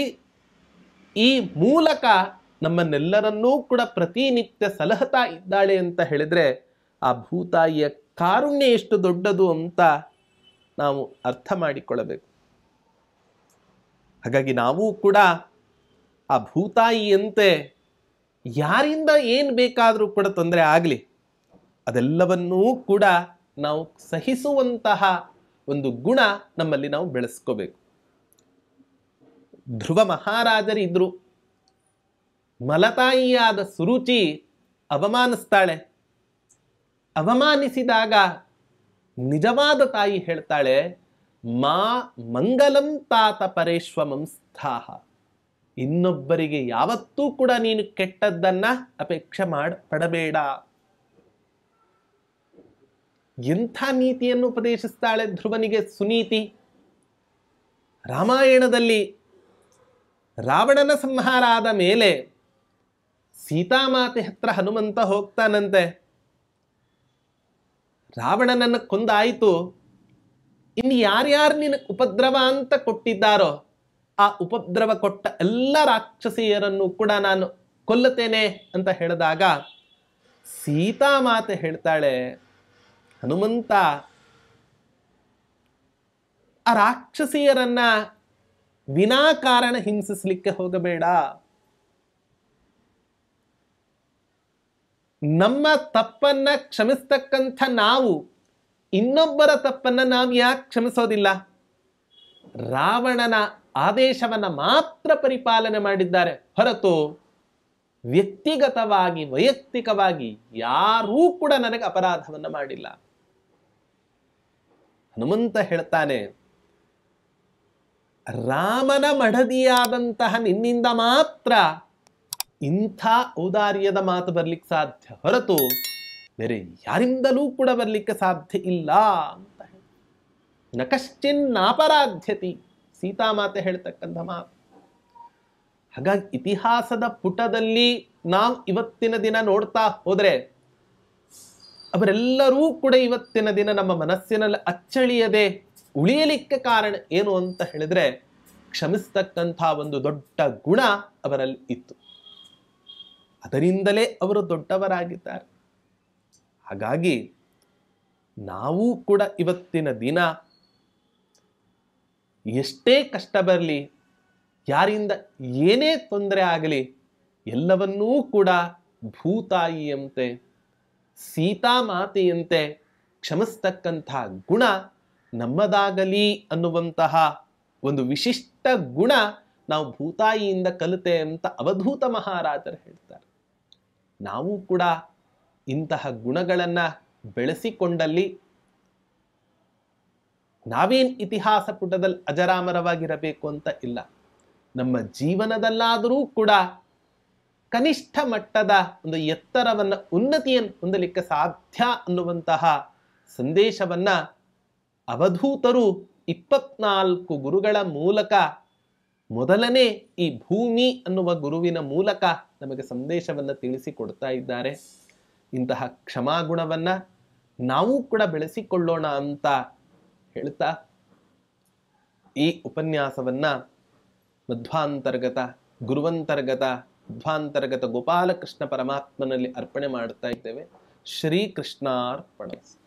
ಈ ಮೂಲಕ ನಮ್ಮನ್ನೆಲ್ಲರನ್ನೂ ಕೂಡ ಪ್ರತಿನಿತ್ಯ ಸಲಹತಾ ಇದ್ದಾಳೆ ಅಂತ ಹೇಳಿದರೆ ಆ ಭೂತಾಯಿಯ ಕಾರುಣ್ಯ ಎಷ್ಟು ದೊಡ್ಡದು ಅಂತ ನಾವು ಅರ್ಥ ಮಾಡಿಕೊಳ್ಳಬೇಕು ಹಾಗಾಗಿ ನಾವು ಕೂಡ ಆ ಭೂತಾಯಿಯಂತೆ ಯಾರಿಂದ ಏನು ಬೇಕಾದರೂ ಕೂಡ ತೊಂದರೆ ಆಗಲಿ ಅದೆಲ್ಲವನ್ನೂ ಕೂಡ ನಾವು ಸಹಿಸುವಂತಹ ಒಂದು ಗುಣ ನಮ್ಮಲ್ಲಿ ನಾವು ಬೆಳೆಸ್ಕೋಬೇಕು ಧ್ರುವ ಮಹಾರಾಜರಿದ್ದರು ಮಲತಾಯಿಯಾದ ಸುರುಚಿ ಅವಮಾನಿಸ್ತಾಳೆ ಅವಮಾನಿಸಿದಾಗ ನಿಜವಾದ ತಾಯಿ ಹೇಳ್ತಾಳೆ ಮಾ ಮಂಗಲಂ ತಾತ ಪರೇಶ್ವ ಸ್ಥಾಹ ಇನ್ನೊಬ್ಬರಿಗೆ ಯಾವತ್ತೂ ಕೂಡ ನೀನು ಕೆಟ್ಟದ್ದನ್ನ ಅಪೇಕ್ಷೆ ಮಾಡ ಪಡಬೇಡ ಎಂಥ ನೀತಿಯನ್ನು ಉಪದೇಶಿಸ್ತಾಳೆ ಧ್ರುವನಿಗೆ ಸುನೀತಿ ರಾಮಾಯಣದಲ್ಲಿ ರಾವಣನ ಸಂಹಾರ ಆದ ಮೇಲೆ ಸೀತಾಮಾತೆ ಹತ್ರ ಹನುಮಂತ ಹೋಗ್ತಾನಂತೆ ರಾವಣನನ್ನು ಕೊಂದಾಯಿತು ಇನ್ನು ಯಾರ್ಯಾರು ನಿನ್ನ ಉಪದ್ರವ ಅಂತ ಕೊಟ್ಟಿದ್ದಾರೋ ಆ ಉಪದ್ರವ ಕೊಟ್ಟ ಎಲ್ಲ ರಾಕ್ಷಸಿಯರನ್ನು ಕೂಡ ನಾನು ಕೊಲ್ಲುತ್ತೇನೆ ಅಂತ ಹೇಳಿದಾಗ ಸೀತಾಮಾತೆ ಹೇಳ್ತಾಳೆ ಹನುಮಂತ ಆ ರಾಕ್ಷಸಿಯರನ್ನ ವಿನಾಕಾರಣ ಹಿಂಸಿಸ್ಲಿಕ್ಕೆ ಹೋಗಬೇಡ ನಮ್ಮ ತಪ್ಪನ್ನು ಕ್ಷಮಿಸ್ತಕ್ಕಂಥ ನಾವು ಇನ್ನೊಬ್ಬರ ತಪ್ಪನ್ನು ನಾವು ಯಾಕೆ ಕ್ಷಮಿಸೋದಿಲ್ಲ ರಾವಣನ ಆದೇಶವನ್ನು ಮಾತ್ರ ಪರಿಪಾಲನೆ ಮಾಡಿದ್ದಾರೆ ಹೊರತು ವ್ಯಕ್ತಿಗತವಾಗಿ ವೈಯಕ್ತಿಕವಾಗಿ ಯಾರೂ ಕೂಡ ನನಗೆ ಅಪರಾಧವನ್ನು ಮಾಡಿಲ್ಲ ಹನುಮಂತ ಹೇಳ್ತಾನೆ ರಾಮನ ಮಡದಿಯಾದಂತಹ ನಿನ್ನಿಂದ ಮಾತ್ರ ಇಂಥ ಔದಾರ್ಯದ ಮಾತು ಬರಲಿಕ್ಕೆ ಸಾಧ್ಯ ಹೊರತು ಬೇರೆ ಯಾರಿಂದಲೂ ಕೂಡ ಬರಲಿಕ್ಕೆ ಸಾಧ್ಯ ಇಲ್ಲ ಅಂತ ಹೇಳಿ ನಕಶ್ಚಿನ್ನಾಪರಾಧ್ಯತಿ ಸೀತಾಮಾತೆ ಹೇಳ್ತಕ್ಕಂಥ ಮಾತು ಹಾಗಾಗಿ ಇತಿಹಾಸದ ಪುಟದಲ್ಲಿ ನಾವು ಇವತ್ತಿನ ದಿನ ನೋಡ್ತಾ ಹೋದರೆ ಅವರೆಲ್ಲರೂ ಕೂಡ ಇವತ್ತಿನ ದಿನ ನಮ್ಮ ಮನಸ್ಸಿನಲ್ಲಿ ಅಚ್ಚಳಿಯದೆ ಉಳಿಯಲಿಕ್ಕೆ ಕಾರಣ ಏನು ಅಂತ ಹೇಳಿದ್ರೆ ಕ್ಷಮಿಸ್ತಕ್ಕಂಥ ಒಂದು ದೊಡ್ಡ ಗುಣ ಅವರಲ್ಲಿ ಇತ್ತು ಅದರಿಂದಲೇ ಅವರು ದೊಡ್ಡವರಾಗಿದ್ದಾರೆ ಹಾಗಾಗಿ ನಾವು ಕೂಡ ಇವತ್ತಿನ ದಿನ ಎಷ್ಟೇ ಕಷ್ಟ ಬರಲಿ ಯಾರಿಂದ ಏನೇ ತೊಂದರೆ ಆಗಲಿ ಎಲ್ಲವನ್ನೂ ಕೂಡ ಭೂತಾಯಿಯಂತೆ ಸೀತಾಮಾತೆಯಂತೆ ಕ್ಷಮಿಸ್ತಕ್ಕಂಥ ಗುಣ ನಮ್ಮದಾಗಲಿ ಅನ್ನುವಂತಹ ಒಂದು ವಿಶಿಷ್ಟ ಗುಣ ನಾವು ಭೂತಾಯಿಯಿಂದ ಕಲಿತೆ ಅಂತ ಅವಧೂತ ಮಹಾರಾಜರು ಹೇಳ್ತಾರೆ ನಾವು ಕೂಡ ಇಂತಹ ಗುಣಗಳನ್ನು ಬೆಳೆಸಿಕೊಂಡಲ್ಲಿ ನಾವೇನು ಇತಿಹಾಸ ಪುಟದಲ್ಲಿ ಅಜರಾಮರವಾಗಿರಬೇಕು ಅಂತ ಇಲ್ಲ ನಮ್ಮ ಜೀವನದಲ್ಲಾದರೂ ಕೂಡ ಕನಿಷ್ಠ ಮಟ್ಟದ ಒಂದು ಎತ್ತರವನ್ನು ಉನ್ನತಿಯನ್ನು ಹೊಂದಲಿಕ್ಕೆ ಸಾಧ್ಯ ಅನ್ನುವಂತಹ ಸಂದೇಶವನ್ನು ಅವಧೂತರು ಇಪ್ಪತ್ನಾಲ್ಕು ಗುರುಗಳ ಮೂಲಕ ಮೊದಲನೇ ಈ ಭೂಮಿ ಅನ್ನುವ ಗುರುವಿನ ಮೂಲಕ ನಮಗೆ ಸಂದೇಶವನ್ನು ತಿಳಿಸಿಕೊಡ್ತಾ ಇದ್ದಾರೆ ಇಂತಹ ಕ್ಷಮಾಗುಣವನ್ನು ನಾವು ಕೂಡ ಬೆಳೆಸಿಕೊಳ್ಳೋಣ ಅಂತ ಹೇಳ್ತಾ ಈ ಉಪನ್ಯಾಸವನ್ನ ಮಧ್ವಾಂತರ್ಗತ ಗುರುವಂತರ್ಗತ ಮಧ್ವಾಂತರ್ಗತ ಗೋಪಾಲಕೃಷ್ಣ ಪರಮಾತ್ಮನಲ್ಲಿ ಅರ್ಪಣೆ ಮಾಡ್ತಾ ಇದ್ದೇವೆ ಶ್ರೀಕೃಷ್ಣಾರ್ಪಣೆ